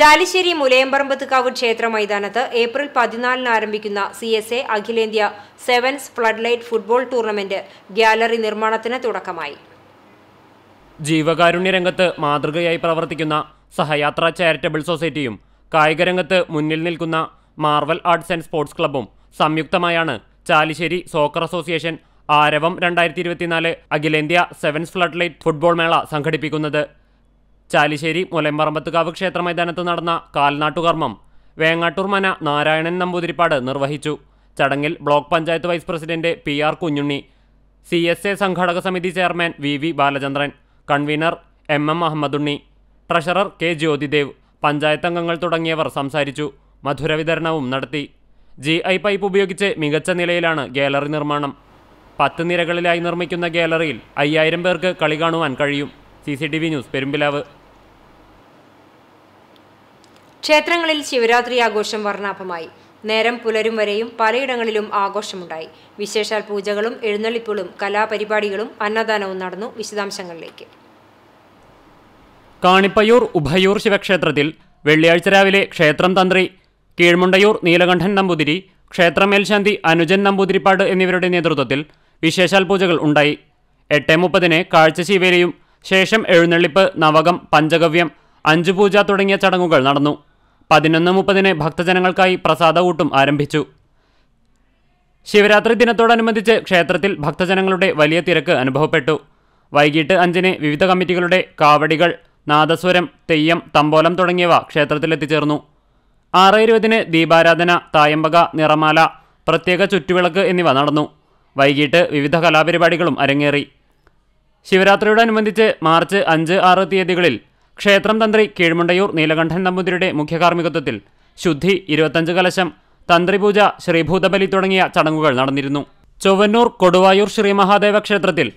Speaker 1: ചാലിശ്ശേരി മുലയമ്പറമ്പത്തുകാവ് ക്ഷേത്ര മൈതാനത്ത് ഏപ്രിൽ പതിനാലിന് ആരംഭിക്കുന്ന സി എസ് എ അഖിലേന്ത്യ sevens light football tournament gallery നിർമ്മാണത്തിന് തുടക്കമായി
Speaker 3: ജീവകാരുണ്യ രംഗത്ത് മാതൃകയായി പ്രവർത്തിക്കുന്ന സഹയാത്ര ചാരിറ്റബിൾ സൊസൈറ്റിയും കായികരംഗത്ത് മുന്നിൽ നിൽക്കുന്ന മാർവൽ ആർട്സ് ആൻഡ് സ്പോർട്സ് ക്ലബ്ബും സംയുക്തമായാണ് ചാലിശ്ശേരി സോക്കർ അസോസിയേഷൻ ആരവം രണ്ടായിരത്തി ഇരുപത്തിനാല് അഖിലേന്ത്യ സെവൻസ് ലൈറ്റ് ഫുട്ബോൾ മേള സംഘടിപ്പിക്കുന്നത് ചാലിശ്ശേരി മുലമ്പറമ്പത്തുകാവ് ക്ഷേത്ര മൈതാനത്ത് നടന്ന കാൽനാട്ടുകർമ്മം വേങ്ങാട്ടൂർ മന നാരായണൻ നമ്പൂതിരിപ്പാട് നിർവഹിച്ചു ചടങ്ങിൽ block panchayat vice president P R Kunjunni C S A സംഘാടക സമിതി chairman V V Balachandran convener M M Ahammedunni treasurer K Jyothidev panchayat അംഗങ്ങൾ തുടങ്ങിയവർ സംസാരിച്ചു മധുര വിതരണവും നടത്തി ജി ഐ പൈപ്പ് ഉപയോഗിച്ച് മികച്ച നിലയിലാണ് ഗാലറി നിർമ്മാണം പത്ത് നിരകളിലായി നിർമ്മിക്കുന്ന ഗാലറിയിൽ അയ്യായിരം പേർക്ക് കളി കാണുവാൻ കഴിയും C C T V news Perumpilavu
Speaker 1: ക്ഷേത്രങ്ങളിൽ ശിവരാത്രി ആഘോഷം വർണ്ണാഭമായി നേരം പുലരും വരെയും പലയിടങ്ങളിലും ആഘോഷമുണ്ടായി വിശേഷാൽ പൂജകളും എഴുന്നള്ളിപ്പുകളും കലാപരിപാടികളും അന്നദാനവും നടന്നു വിശദാംശങ്ങളിലേക്ക്
Speaker 3: കാണിപ്പയൂർ ഉഭയൂർ ശിവക്ഷേത്രത്തിൽ വെള്ളിയാഴ്ച രാവിലെ ക്ഷേത്രം തന്ത്രി കീഴ്മുണ്ടയൂർ നീലകണ്ഠൻ നമ്പൂതിരി ക്ഷേത്രമേൽശാന്തി അനുജൻ നമ്പൂതിരിപ്പാട് എന്നിവരുടെ നേതൃത്വത്തിൽ വിശേഷാൽ പൂജകൾ ഉണ്ടായി എട്ടേ മുപ്പതിന് കാഴ്ചശീവേലിയും ശേഷം എഴുന്നള്ളിപ്പ് നവകം പഞ്ചഗവ്യം അഞ്ചുപൂജ തുടങ്ങിയ ചടങ്ങുകൾ നടന്നു പതിനൊന്ന് മുപ്പതിന് ഭക്തജനങ്ങൾക്കായി പ്രസാദകൂട്ടും ആരംഭിച്ചു ശിവരാത്രി ദിനത്തോടനുബന്ധിച്ച് ക്ഷേത്രത്തിൽ ഭക്തജനങ്ങളുടെ വലിയ തിരക്ക് അനുഭവപ്പെട്ടു വൈകിട്ട് അഞ്ചിന് വിവിധ കമ്മിറ്റികളുടെ കാവടികൾ നാദസ്വരം തെയ്യം തമ്പോലം തുടങ്ങിയവ ക്ഷേത്രത്തിലെത്തിച്ചേർന്നു ആറ് ഇരുപതിന് ദീപാരാധന തായമ്പക നിറമാല പ്രത്യേക ചുറ്റുവിളക്ക് എന്നിവ നടന്നു വൈകിട്ട് വിവിധ കലാപരിപാടികളും അരങ്ങേറി ശിവരാത്രിയോടനുബന്ധിച്ച് മാർച്ച് അഞ്ച് ആറ് തീയതികളിൽ ക്ഷേത്രം തന്ത്രി കീഴ്മുണ്ടയൂർ നീലകണ്ഠൻ നമ്പൂതിരിയുടെ മുഖ്യകാർമ്മികത്വത്തിൽ ശുദ്ധി ഇരുപത്തഞ്ച് കലശം തന്ത്രിപൂജ ശ്രീഭൂതബലി തുടങ്ങിയ ചടങ്ങുകൾ നടന്നിരുന്നു ചൊവ്വന്നൂർ കൊടുവായൂർ ശ്രീ മഹാദേവ ക്ഷേത്രത്തിൽ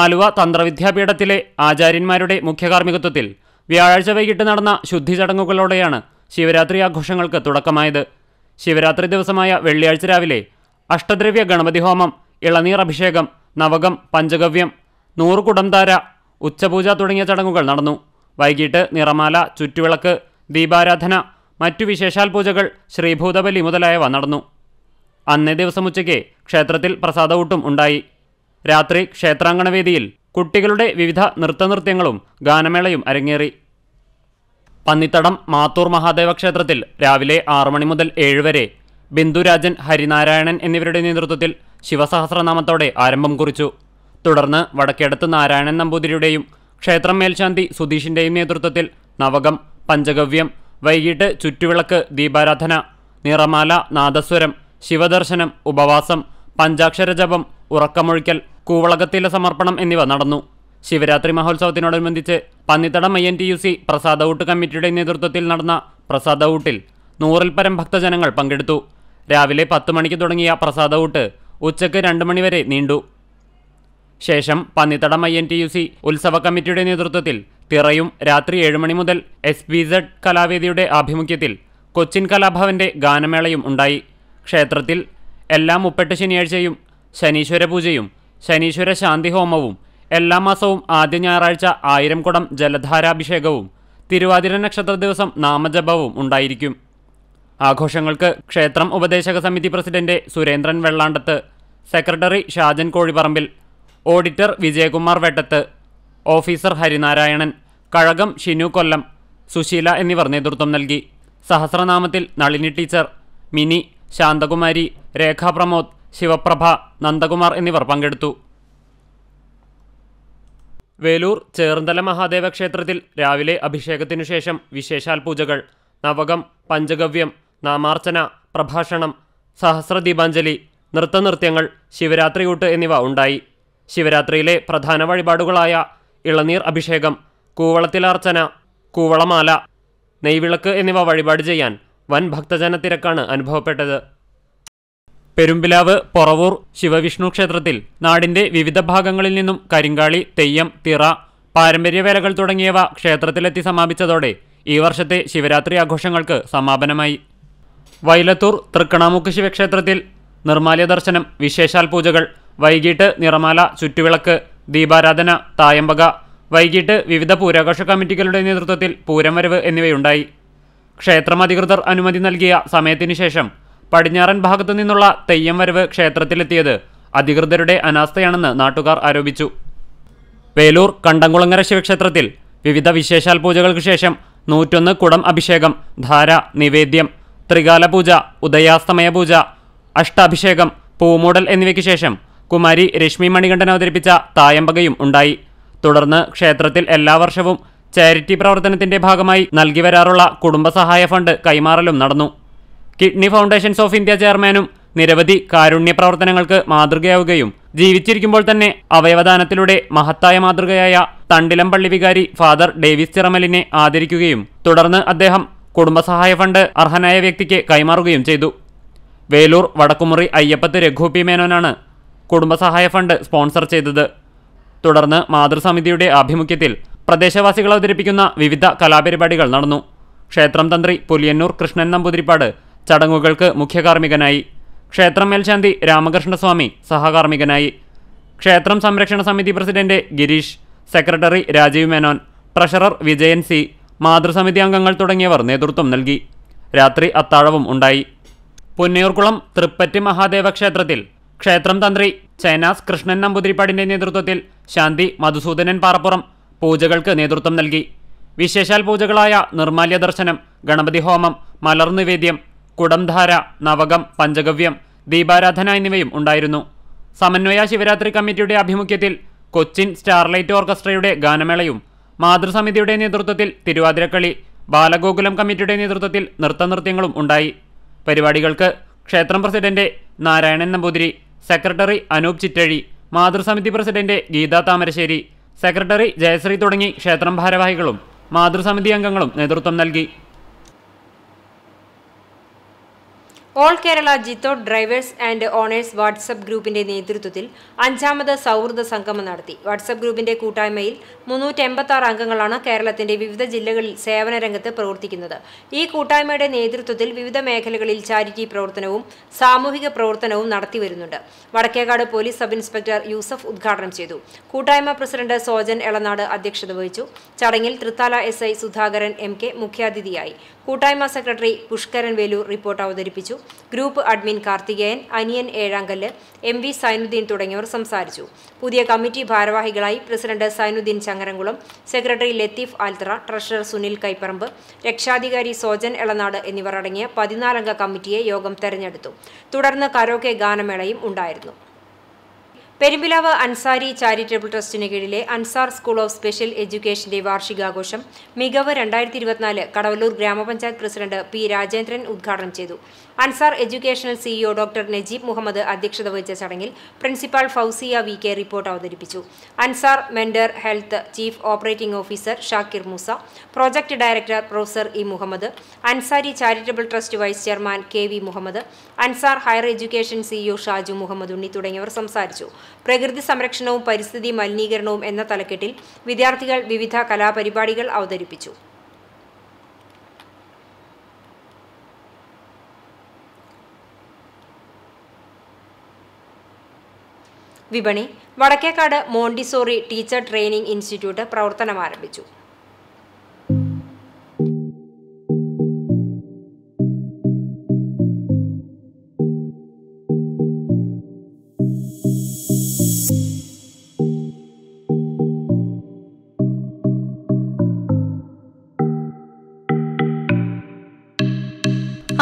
Speaker 3: ആലുവ തന്ത്രവിദ്യാപീഠത്തിലെ ആചാര്യന്മാരുടെ മുഖ്യകാർമ്മികത്വത്തിൽ വ്യാഴാഴ്ച വൈകിട്ട് നടന്ന ശുദ്ധി ചടങ്ങുകളോടെയാണ് ശിവരാത്രി ആഘോഷങ്ങൾക്ക് തുടക്കമായത് ശിവരാത്രി ദിവസമായ വെള്ളിയാഴ്ച രാവിലെ അഷ്ടദ്രവ്യ ഗണപതി ഹോമം ഇളനീർ അഭിഷേകം നവകം പഞ്ചഗവ്യം നൂറ് കുടംതാര ഉച്ചപൂജ തുടങ്ങിയ ചടങ്ങുകൾ നടന്നു വൈകിട്ട് നിറമാല ചുറ്റുവിളക്ക് ദീപാരാധന മറ്റു വിശേഷാൽ പൂജകൾ ശ്രീഭൂതബലി മുതലായവ നടന്നു അന്നേ ദിവസം ഉച്ചയ്ക്ക് ക്ഷേത്രത്തിൽ പ്രസാദവൂട്ടും ഉണ്ടായി രാത്രി ക്ഷേത്രാങ്കണവേദിയിൽ കുട്ടികളുടെ വിവിധ നൃത്തനൃത്യങ്ങളും ഗാനമേളയും അരങ്ങേറി പന്നിത്തടം മാത്തൂർ മഹാദേവ ക്ഷേത്രത്തിൽ രാവിലെ ആറു മണി മുതൽ ഏഴുവരെ വരെ ബിന്ദുരാജൻ ഹരിനാരായണൻ എന്നിവരുടെ നേതൃത്വത്തിൽ ശിവസഹസ്രനാമത്തോടെ ആരംഭം കുറിച്ചു തുടർന്ന് വടക്കേടത്ത് നാരായണൻ നമ്പൂതിരിയുടെയും ക്ഷേത്രം മേൽശാന്തി സുധീഷിൻ്റെയും നേതൃത്വത്തിൽ നവകം പഞ്ചഗവ്യം വൈകിട്ട് ചുറ്റുവിളക്ക് ദീപാരാധന നിറമാല നാദസ്വരം ശിവദർശനം ഉപവാസം പഞ്ചാക്ഷര ജപം ഉറക്കമൊഴിക്കൽ കൂവളകത്തിലെ സമർപ്പണം എന്നിവ നടന്നു ശിവരാത്രി മഹോത്സവത്തിനോടനുബന്ധിച്ച് Pannithadam I N T U C പ്രസാദ കമ്മിറ്റിയുടെ നേതൃത്വത്തിൽ നടന്ന പ്രസാദ ഊട്ടിൽ നൂറിൽ പരം ഭക്തജനങ്ങൾ പങ്കെടുത്തു രാവിലെ പത്ത് മണിക്ക് തുടങ്ങിയ പ്രസാദ ഊട്ട് ഉച്ചയ്ക്ക് രണ്ട് മണിവരെ നീണ്ടു ശേഷം Pannithadam I N T U C ഉത്സവ കമ്മിറ്റിയുടെ നേതൃത്വത്തിൽ തിറയും രാത്രി ഏഴുമണി മുതൽ എസ് ബി സെഡ് കലാവേദിയുടെ ആഭിമുഖ്യത്തിൽ കൊച്ചിൻ കലാഭവന്റെ ഗാനമേളയും ഉണ്ടായി ക്ഷേത്രത്തിൽ എല്ലാ മുപ്പെട്ട് ശനിയാഴ്ചയും ശനീശ്വര പൂജയും ശനീശ്വര ശാന്തി ഹോമവും എല്ലാ മാസവും ആദ്യ ഞായറാഴ്ച ആയിരം കുടം ജലധാരാഭിഷേകവും തിരുവാതിര നക്ഷത്ര ദിവസം നാമജപവും ഉണ്ടായിരിക്കും ആഘോഷങ്ങൾക്ക് ക്ഷേത്രം ഉപദേശക സമിതി president Surendran Vellandath secretary Shajan Kozhiparambil auditor Vijayakumar Vettath officer Harinarayanan കഴകം ഷിനു കൊല്ലം സുശീല എന്നിവർ നേതൃത്വം നൽകി സഹസ്രനാമത്തിൽ നളിനി ടീച്ചർ മിനി ശാന്തകുമാരി രേഖ പ്രമോദ് ശിവപ്രഭ നന്ദകുമാർ എന്നിവർ പങ്കെടുത്തു വേലൂർ ചേർന്തല മഹാദേവ ക്ഷേത്രത്തിൽ രാവിലെ അഭിഷേകത്തിനു ശേഷം വിശേഷാൽ പൂജകൾ നവകം പഞ്ചഗവ്യം നാമാർച്ചന പ്രഭാഷണം സഹസ്രദീപാഞ്ജലി നൃത്തനൃത്യങ്ങൾ ശിവരാത്രിയൂട്ട് എന്നിവ ഉണ്ടായി ശിവരാത്രിയിലെ പ്രധാന വഴിപാടുകളായ ഇളനീർ അഭിഷേകം കൂവളത്തിലാർച്ചന കൂവളമാല നെയ്വിളക്ക് എന്നിവ വഴിപാട് ചെയ്യാൻ വൻ ഭക്തജന തിരക്കാണ് അനുഭവപ്പെട്ടത് പെരുമ്പിലാവ് പൊറവൂർ ശിവവിഷ്ണു ക്ഷേത്രത്തിൽ നാടിന്റെ വിവിധ ഭാഗങ്ങളിൽ നിന്നും കരിങ്കാളി തെയ്യം തിറ പാരമ്പര്യ വേലകൾ തുടങ്ങിയവ ക്ഷേത്രത്തിലെത്തി സമാപിച്ചതോടെ ഈ വർഷത്തെ ശിവരാത്രി ആഘോഷങ്ങൾക്ക് സമാപനമായി വൈലത്തൂർ തൃക്കണാമുക്ക് ശിവക്ഷേത്രത്തിൽ നിർമാല്യ ദർശനം വിശേഷാൽ പൂജകൾ വൈകിട്ട് നിറമാല ചുറ്റുവിളക്ക് ദീപാരാധന തായമ്പക വൈകിട്ട് വിവിധ പൂരാഘോഷ കമ്മിറ്റികളുടെ നേതൃത്വത്തിൽ പൂരംവരവ് എന്നിവയുണ്ടായി ക്ഷേത്രം അധികൃതർ അനുമതി നൽകിയ സമയത്തിനു ശേഷം പടിഞ്ഞാറൻ ഭാഗത്തു നിന്നുള്ള തെയ്യം വരവ് ക്ഷേത്രത്തിലെത്തിയത് അധികൃതരുടെ അനാസ്ഥയാണെന്ന് നാട്ടുകാർ ആരോപിച്ചു വേലൂർ കണ്ടംകുളങ്ങര ശിവക്ഷേത്രത്തിൽ വിവിധ വിശേഷാൽ പൂജകൾക്ക് ശേഷം നൂറ്റൊന്ന് കുടം അഭിഷേകം ധാര നിവേദ്യം ത്രികാല പൂജ ഉദയാസ്തമയ പൂജ അഷ്ടാഭിഷേകം പൂമൂടൽ എന്നിവയ്ക്ക് ശേഷം കുമാരി രശ്മി മണികണ്ഠൻ അവതരിപ്പിച്ച തായമ്പകയും ഉണ്ടായി തുടർന്ന് ക്ഷേത്രത്തിൽ എല്ലാ വർഷവും ചാരിറ്റി പ്രവർത്തനത്തിന്റെ ഭാഗമായി നൽകി വരാറുള്ള കുടുംബസഹായ ഫണ്ട് കൈമാറലും നടന്നു കിഡ്നി ഫൗണ്ടേഷൻസ് ഓഫ് ഇന്ത്യ ചെയർമാനും നിരവധി കാരുണ്യ പ്രവർത്തനങ്ങൾക്ക് മാതൃകയാവുകയും ജീവിച്ചിരിക്കുമ്പോൾ തന്നെ അവയവദാനത്തിലൂടെ മഹത്തായ മാതൃകയായ തണ്ടിലംപള്ളി വികാരി ഫാദർ ഡേവിസ് ചിറമലിനെ ആദരിക്കുകയും തുടർന്ന് അദ്ദേഹം കുടുംബസഹായ ഫണ്ട് അർഹനായ വ്യക്തിക്ക് കൈമാറുകയും ചെയ്തു വേലൂർ വടക്കുമുറി അയ്യപ്പത്ത് രഘു പി മേനോനാണ് കുടുംബസഹായ ഫണ്ട് സ്പോൺസർ ചെയ്തത് തുടർന്ന് മാതൃസമിതിയുടെ ആഭിമുഖ്യത്തിൽ പ്രദേശവാസികൾ അവതരിപ്പിക്കുന്ന വിവിധ കലാപരിപാടികൾ നടന്നു ക്ഷേത്രം തന്ത്രി പുലിയന്നൂർ കൃഷ്ണൻ നമ്പൂതിരിപ്പാട് ചടങ്ങുകൾക്ക് മുഖ്യകാർമ്മികനായി ക്ഷേത്രം മേൽശാന്തി രാമകൃഷ്ണസ്വാമി സഹകാർമ്മികനായി ക്ഷേത്രം സംരക്ഷണ സമിതി president Gireesh secretary Rajeev Menon treasurer Vijayan C മാതൃസമിതി അംഗങ്ങൾ തുടങ്ങിയവർ നേതൃത്വം നൽകി രാത്രി അത്താഴവും ഉണ്ടായി പൊന്നിയൂർക്കുളം തൃപ്പറ്റ് മഹാദേവ ക്ഷേത്രത്തിൽ ക്ഷേത്രം തന്ത്രി ചൈനാസ് കൃഷ്ണൻ നമ്പൂതിരിപ്പാടിന്റെ നേതൃത്വത്തിൽ ശാന്തി മധുസൂദനൻ പാറപ്പുറം പൂജകൾക്ക് നേതൃത്വം നൽകി വിശേഷാൽ പൂജകളായ നിർമാല്യ ദർശനം ഗണപതി ഹോമം മലർനിവേദ്യം കുടംധാര നവകം പഞ്ചഗവ്യം ദീപാരാധന എന്നിവയും ഉണ്ടായിരുന്നു സമന്വയ ശിവരാത്രി കമ്മിറ്റിയുടെ ആഭിമുഖ്യത്തിൽ കൊച്ചിൻ സ്റ്റാർലൈറ്റ് ഓർക്കസ്ട്രയുടെ ഗാനമേളയും മാതൃസമിതിയുടെ നേതൃത്വത്തിൽ തിരുവാതിരക്കളി ബാലഗോകുലം കമ്മിറ്റിയുടെ നേതൃത്വത്തിൽ നൃത്തനൃത്യങ്ങളും ഉണ്ടായി പരിപാടികൾക്ക് ക്ഷേത്രം പ്രസിഡന്റ് നാരായണൻ നമ്പൂതിരി സെക്രട്ടറി അനൂപ് ചിറ്റഴി മാതൃസമിതി പ്രസിഡന്റ് ഗീത താമരശ്ശേരി സെക്രട്ടറി ജയശ്രീ തുടങ്ങി ക്ഷേത്രം ഭാരവാഹികളും മാതൃസമിതി അംഗങ്ങളും നേതൃത്വം നൽകി
Speaker 1: ഓൾ കേരള ജിത്തോ ഡ്രൈവേഴ്സ് ആൻഡ് ഓണേഴ്സ് വാട്സപ്പ് ഗ്രൂപ്പിന്റെ നേതൃത്വത്തിൽ അഞ്ചാമത് സൗഹൃദ സംഗമം നടത്തി വാട്സപ്പ് ഗ്രൂപ്പിന്റെ കൂട്ടായ്മയിൽ മുന്നൂറ്റി എൺപത്തി അംഗങ്ങളാണ് കേരളത്തിന്റെ വിവിധ ജില്ലകളിൽ സേവന രംഗത്ത് പ്രവർത്തിക്കുന്നത് ഈ കൂട്ടായ്മയുടെ നേതൃത്വത്തിൽ വിവിധ മേഖലകളിൽ ചാരിറ്റി പ്രവർത്തനവും സാമൂഹിക പ്രവർത്തനവും നടത്തിവരുന്നുണ്ട് Vadakkekad police sub inspector Yusuf ഉദ്ഘാടനം ചെയ്തു കൂട്ടായ്മ പ്രസിഡന്റ് സോജൻ എളനാട് അധ്യക്ഷത വഹിച്ചു ചടങ്ങിൽ Thrithala S Sudhakaran M K മുഖ്യാതിഥിയായി കൂട്ടായ്മ സെക്രട്ടറി പുഷ്കരൻ വേലൂർ റിപ്പോർട്ട് അവതരിപ്പിച്ചു group admin Karthikeyan Aniyan Ezhamkallu M V Zainuddin തുടങ്ങിയവർ സംസാരിച്ചു പുതിയ കമ്മിറ്റി ഭാരവാഹികളായി president Sainudheen Changaramkulam secretary Latheef Althara treasurer Sunil Kaiparambu രക്ഷാധികാരി സോജൻ എളനാട് എന്നിവർ അടങ്ങിയ പതിനാലംഗ കമ്മിറ്റിയെ യോഗം തെരഞ്ഞെടുത്തു തുടർന്ന് കരോക്കെ ഗാനമേളയും ഉണ്ടായിരുന്നു പെരുമ്പിലാവ് അൻസാരി ചാരിറ്റബിൾ ട്രസ്റ്റിന് കീഴിലെ അൻസാർ സ്കൂൾ ഓഫ് സ്പെഷ്യൽ എഡ്യൂക്കേഷന്റെ വാർഷികാഘോഷം മികവ് രണ്ടായിരത്തി ഇരുപത്തിനാല് കടവല്ലൂർ ഗ്രാമപഞ്ചായത്ത് പ്രസിഡന്റ് പി രാജേന്ദ്രൻ ഉദ്ഘാടനം ചെയ്തു Ansar educational CEO e doctor Najeeb Muhammad അധ്യക്ഷത വഹിച്ച ചടങ്ങിൽ principal Fousiya V K report അവതരിപ്പിച്ചു Ansar mender health chief operating officer Shakir Moosa project director professor E Muhammad Ansari charitable trust vice chairman K V Muhammad Ansar higher education CEO e Shaju Muhammad Unni തുടങ്ങിയവർ സംസാരിച്ചു പ്രകൃതി സംരക്ഷണവും പരിസ്ഥിതി മലിനീകരണവും എന്ന തലക്കെട്ടിൽ വിദ്യാർത്ഥികൾ വിവിധ കലാപരിപാടികൾ അവതരിപ്പിച്ചു വിപണി Vadakkekad Montessori teacher training institute പ്രവർത്തനം ആരംഭിച്ചു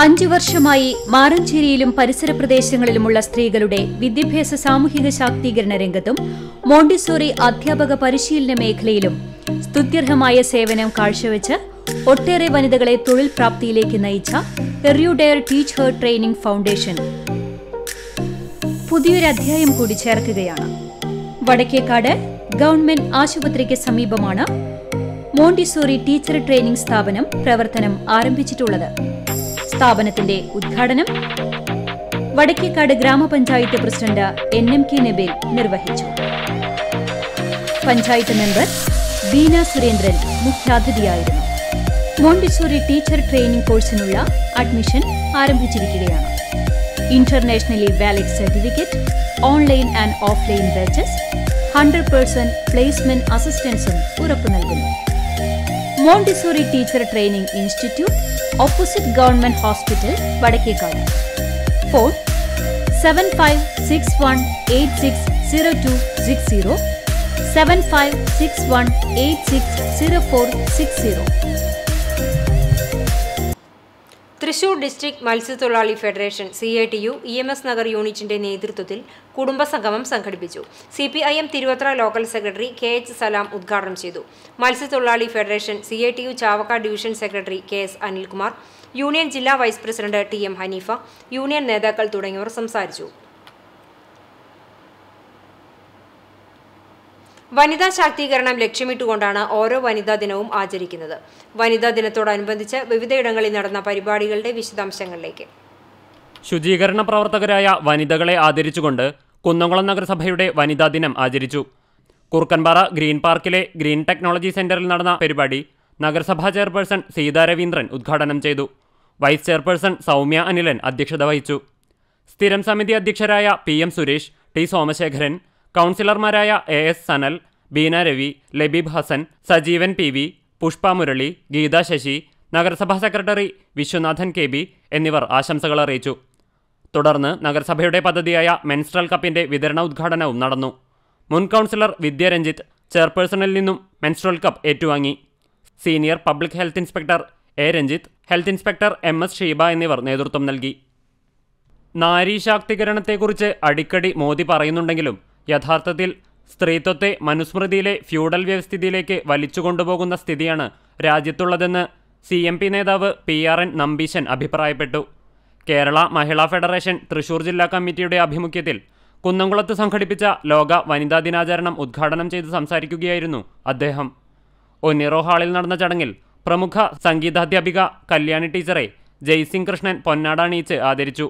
Speaker 2: അഞ്ചു വർഷമായി മാറഞ്ചേരിയിലും പരിസര പ്രദേശങ്ങളിലുമുള്ള സ്ത്രീകളുടെ വിദ്യാഭ്യാസ സാമൂഹിക ശാക്തീകരണ രംഗത്തും മോണ്ടിസോറി അധ്യാപക പരിശീലന മേഖലയിലും സ്തുത്യർഹമായ സേവനം കാഴ്ചവെച്ച് ഒട്ടേറെ വനിതകളെ തൊഴിൽ പ്രാപ്തിയിലേക്ക് നയിച്ച എറിയു teacher teach her training foundation പുതിയൊരു അധ്യായം കൂടി ചേർക്കുകയാണ് വടക്കേക്കാട് ഗവൺമെന്റ് ആശുപത്രിക്ക് സമീപമാണ് മോണ്ടിസോറി ടീച്ചർ ട്രെയിനിംഗ് സ്ഥാപനം പ്രവർത്തനം ആരംഭിച്ചിട്ടുള്ളത് സ്ഥാപനത്തിന്റെ ഉദ്ഘാടനം വടക്കേക്കാട് ഗ്രാമപഞ്ചായത്ത് president N M K Nabeel നിർവഹിച്ചു പഞ്ചായത്ത് മെമ്പർ ബീന സുരേന്ദ്രൻ മുഖ്യാതിഥിയായിരുന്നു മോണ്ടിസോറി ടീച്ചർ ട്രെയിനിംഗ് കോഴ്സിനുള്ള അഡ്മിഷൻ ആരംഭിച്ചിരിക്കുകയാണ് internationally valid certificate online and offline batches hundred percent placement അസിസ്റ്റൻസും ഉറപ്പു നൽകുന്നു Montessori teacher training institute opposite government hospital Vadakkekad phone seven five six one eight six zero two six zero seven five six one eight six zero four six zero
Speaker 1: Thrissur district മത്സ്യത്തൊഴിലാളി federation C I T U E M S Nagar യൂണിറ്റിന്റെ നേതൃത്വത്തിൽ കുടുംബസംഗമം സംഘടിപ്പിച്ചു C P I M Thiruvathra local secretary K H Salam ഉദ്ഘാടനം ചെയ്തു മത്സ്യത്തൊഴിലാളി federation C I T U Chavakkad division secretary K S Anilkumar union ജില്ലാ vice president T M Haneefa union നേതാക്കൾ തുടങ്ങിയവർ സംസാരിച്ചു വനിതാ ശാക്തീകരണം ലക്ഷ്യമിട്ടുകൊണ്ടാണ് ഓരോ വനിതാ ദിനവും ആചരിക്കുന്നത് വനിതാ ദിനത്തോടനുബന്ധിച്ച് വിവിധയിടങ്ങളിൽ നടന്ന പരിപാടികളുടെ വിശദാംശങ്ങളിലേക്ക്
Speaker 3: ശുചീകരണ പ്രവർത്തകരായ വനിതകളെ ആദരിച്ചുകൊണ്ട് കുന്നംകുളം നഗരസഭയുടെ വനിതാ ദിനം ആചരിച്ചു കുറുക്കൻപാറ ഗ്രീൻ പാർക്കിലെ ഗ്രീൻ ടെക്നോളജി സെന്ററിൽ നടന്ന പരിപാടി നഗരസഭാ ചെയർപേഴ്സൺ സീതാ രവീന്ദ്രൻ ഉദ്ഘാടനം ചെയ്തു വൈസ് ചെയർപേഴ്സൺ സൗമ്യ അനിലൻ അധ്യക്ഷത വഹിച്ചു സ്ഥിരം സമിതി അധ്യക്ഷരായ P M Suresh T Somasekharan കൗൺസിലർമാരായ A S Sanal Beena Ravi Labeeb Hasan Sajeevan P V Pushpa Murali Geetha Sasi നഗരസഭാ സെക്രട്ടറി വിശ്വനാഥൻ കെ ബി എന്നിവർ ആശംസകൾ അറിയിച്ചു തുടർന്ന് നഗരസഭയുടെ പദ്ധതിയായ മെൻസ്ട്രൽ കപ്പിന്റെ വിതരണ ഉദ്ഘാടനവും നടന്നു മുൻ കൗൺസിലർ വിദ്യാരഞ്ജിത്ത് ചെയർപേഴ്സണിൽ നിന്നും മെൻസ്ട്രൽ കപ്പ് ഏറ്റുവാങ്ങി senior public health inspector A Ranjith health inspector M S Sheeba എന്നിവർ നേതൃത്വം നൽകി നാരീ ശാക്തീകരണത്തെക്കുറിച്ച് അടിക്കടി മോദി പറയുന്നുണ്ടെങ്കിലും യഥാർത്ഥത്തിൽ സ്ത്രീത്വത്തെ മനുസ്മൃതിയിലെ ഫ്യൂഡൽ വ്യവസ്ഥിതിയിലേക്ക് കൊണ്ടുപോകുന്ന സ്ഥിതിയാണ് രാജ്യത്തുള്ളതെന്ന് സി എം പി നേതാവ് പി ആർ എൻ നമ്പീശൻ അഭിപ്രായപ്പെട്ടു കേരള മഹിളാ ഫെഡറേഷൻ തൃശൂർ ജില്ലാ കമ്മിറ്റിയുടെ ആഭിമുഖ്യത്തിൽ കുന്നംകുളത്ത് സംഘടിപ്പിച്ച ലോക വനിതാ ദിനാചരണം ഉദ്ഘാടനം ചെയ്ത് സംസാരിക്കുകയായിരുന്നു അദ്ദേഹം ഒന്നിറോ ഹാളിൽ നടന്ന ചടങ്ങിൽ പ്രമുഖ സംഗീതാധ്യാപിക കല്യാണി ടീച്ചറെ ജയ്സിംഗ് കൃഷ്ണൻ പൊന്നാട ആദരിച്ചു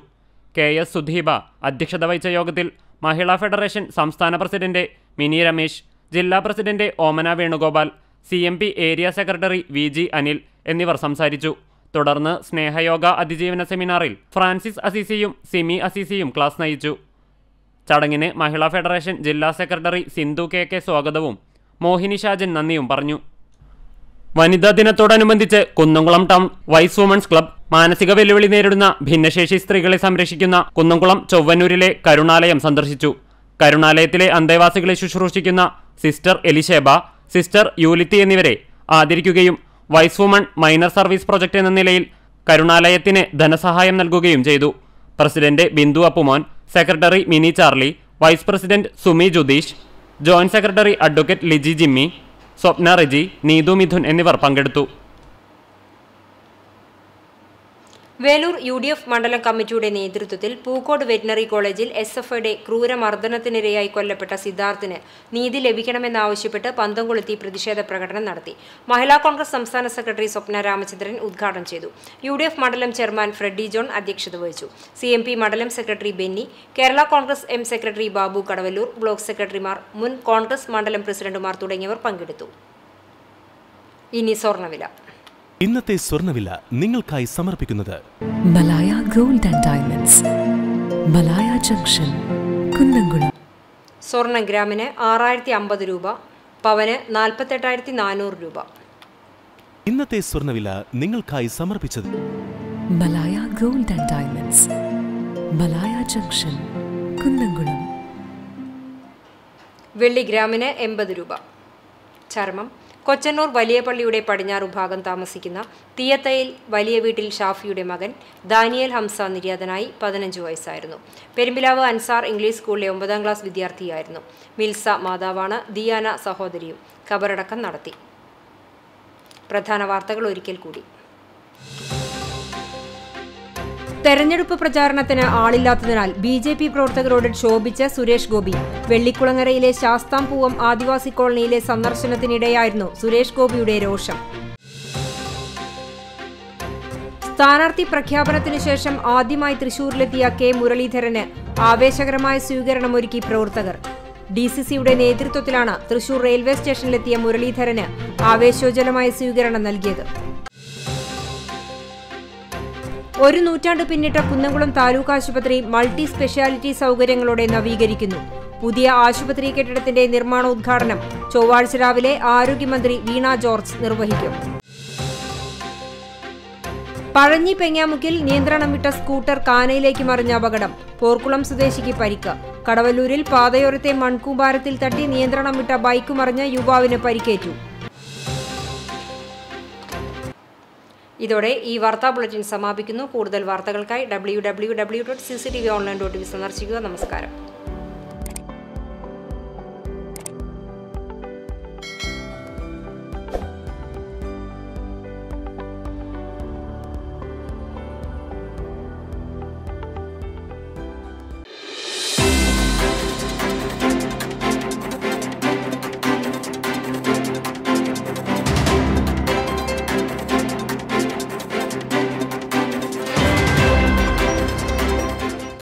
Speaker 3: കെ എസ് സുധീബ അധ്യക്ഷത വഹിച്ച യോഗത്തിൽ മഹിളാ ഫെഡറേഷൻ സംസ്ഥാന പ്രസിഡന്റ് മിനി രമേശ് ജില്ലാ president Omana Venugopal C M P area secretary V G Anil എന്നിവർ സംസാരിച്ചു തുടർന്ന് സ്നേഹയോഗ അതിജീവന സെമിനാറിൽ ഫ്രാൻസിസ് അസീസിയും സിമി അസീസിയും ക്ലാസ് നയിച്ചു ചടങ്ങിന് മഹിളാ ഫെഡറേഷൻ ജില്ലാ സെക്രട്ടറി സിന്ധു കെ കെ സ്വാഗതവും മോഹിനി ഷാജൻ നന്ദിയും പറഞ്ഞു വനിതാ ദിനത്തോടനുബന്ധിച്ച് Kunnamkulam town Y's women's club മാനസിക വെല്ലുവിളി നേരിടുന്ന ഭിന്നശേഷി സ്ത്രീകളെ സംരക്ഷിക്കുന്ന കുന്നംകുളം ചൊവ്വന്നൂരിലെ കരുണാലയം സന്ദർശിച്ചു കരുണാലയത്തിലെ അന്തേവാസികളെ ശുശ്രൂഷിക്കുന്ന സിസ്റ്റർ എലിഷേബ സിസ്റ്റർ യൂലിത്തി എന്നിവരെ ആദരിക്കുകയും Y's women minor service project എന്ന നിലയിൽ കരുണാലയത്തിന് ധനസഹായം നൽകുകയും ചെയ്തു president Bindu Appumon secretary Mini Charlie vice president Sumi Judeesh joint secretary advocate Liji Jimmy Swapna Reji Neethu Mithun എന്നിവർ പങ്കെടുത്തു
Speaker 1: വേലൂർ യു ഡി എഫ് മണ്ഡലം കമ്മിറ്റിയുടെ നേതൃത്വത്തിൽ പൂക്കോട് വെറ്റിനറി കോളേജിൽ എസ് എഫ് ഐയുടെ ക്രൂരമർദ്ദനത്തിനിരയായി കൊല്ലപ്പെട്ട സിദ്ധാർത്ഥിന് നീതി ലഭിക്കണമെന്നാവശ്യപ്പെട്ട് പന്തംകൊളുത്തി പ്രതിഷേധ പ്രകടനം നടത്തി മഹിളാ കോൺഗ്രസ് സംസ്ഥാന സെക്രട്ടറി സ്വപ്ന രാമചന്ദ്രൻ ഉദ്ഘാടനം ചെയ്തു യു മണ്ഡലം ചെയർമാൻ ഫ്രെഡി ജോൺ അധ്യക്ഷത വഹിച്ചു സി മണ്ഡലം secretary Benny Kerala Congress M secretary Babu Kadavallur block സെക്രട്ടറിമാർ മുൻ കോൺഗ്രസ് മണ്ഡലം പ്രസിഡന്റുമാർ തുടങ്ങിയവർ പങ്കെടുത്തു ഇനി സ്വർണ്ണവില
Speaker 3: ഇന്നത്തെ സ്വർണവില നിങ്ങൾക്കായി സമർപ്പിക്കുന്നത്
Speaker 1: Malaya gold and diamonds Malaya junction Kunnamkulam സ്വർണ്ണ ഗ്രാമിന് ആറായിരത്തി അമ്പത് രൂപ പവന് നാൽപ്പത്തെട്ടായിരത്തി നാനൂറ് രൂപ
Speaker 3: ഇന്നത്തെ സ്വർണവില നിങ്ങൾക്കായി സമർപ്പിച്ചത്
Speaker 2: Malaya gold and
Speaker 3: diamonds Malaya junction Kunnamkulam
Speaker 1: വെള്ളി ഗ്രാമിന് എൺപത് രൂപ ചർമ്മം കൊച്ചന്നൂർ വലിയ പള്ളിയുടെ പടിഞ്ഞാറു ഭാഗം താമസിക്കുന്ന തിയത്തയിൽ വലിയ വീട്ടിൽ ഷാഫിയുടെ മകൻ ദാനിയൽ ഹംസ നിര്യാതനായി പതിനഞ്ച് വയസ്സായിരുന്നു പെരുമ്പിലാവ് അൻസാർ ഇംഗ്ലീഷ് സ്കൂളിലെ ഒമ്പതാം ക്ലാസ് വിദ്യാർത്ഥിയായിരുന്നു മിൽസ മാതാവാണ് ദിയാന സഹോദരിയും കബറടക്കം നടത്തി പ്രധാന വാർത്തകൾ ഒരിക്കൽ കൂടി തെരഞ്ഞെടുപ്പ് പ്രചാരണത്തിന് ആളില്ലാത്തതിനാൽ ബി ജെ പി പ്രവർത്തകരോട് ക്ഷോഭിച്ച സുരേഷ് ഗോപി വെള്ളിക്കുളങ്ങരയിലെ ശാസ്താംപൂവം ആദിവാസി കോളനിയിലെ സന്ദർശനത്തിനിടെയായിരുന്നു സുരേഷ് ഗോപിയുടെ രോഷം സ്ഥാനാർത്ഥി പ്രഖ്യാപനത്തിനു ശേഷം ആദ്യമായി തൃശൂരിലെത്തിയ കെ മുരളീധരന് ആവേശകരമായ സ്വീകരണമൊരുക്കി പ്രവർത്തകർ ഡി സി സിയുടെ നേതൃത്വത്തിലാണ് തൃശൂർ റെയിൽവേ സ്റ്റേഷനിലെത്തിയ മുരളീധരന് ആവേശോജ്വലമായ സ്വീകരണം നൽകിയത് ഒരു നൂറ്റാണ്ട് പിന്നിട്ട കുന്നംകുളം താലൂക്ക് ആശുപത്രി മൾട്ടി സ്പെഷ്യാലിറ്റി സൗകര്യങ്ങളോടെ നവീകരിക്കുന്നു പുതിയ ആശുപത്രി കെട്ടിടത്തിന്റെ നിർമ്മാണോദ്ഘാടനം ചൊവ്വാഴ്ച രാവിലെ ആരോഗ്യമന്ത്രി വീണ ജോർജ് നിർവഹിക്കും പഴഞ്ഞി പെങ്ങാമുക്കിൽ നിയന്ത്രണം വിട്ട സ്കൂട്ടർ കാനയിലേക്ക് മറിഞ്ഞ അപകടം പോർക്കുളം സ്വദേശിക്ക് പരിക്ക് കടവല്ലൂരിൽ പാതയോരത്തെ മൺകൂമ്പാരത്തിൽ തട്ടി നിയന്ത്രണം വിട്ട ബൈക്ക് മറിഞ്ഞ യുവാവിന് പരിക്കേറ്റു ഇതോടെ ഈ വാർത്താ ബുള്ളറ്റിൻ സമാപിക്കുന്നു കൂടുതൽ വാർത്തകൾക്കായി W W W dot C C T V online dot V സന്ദർശിക്കുക നമസ്കാരം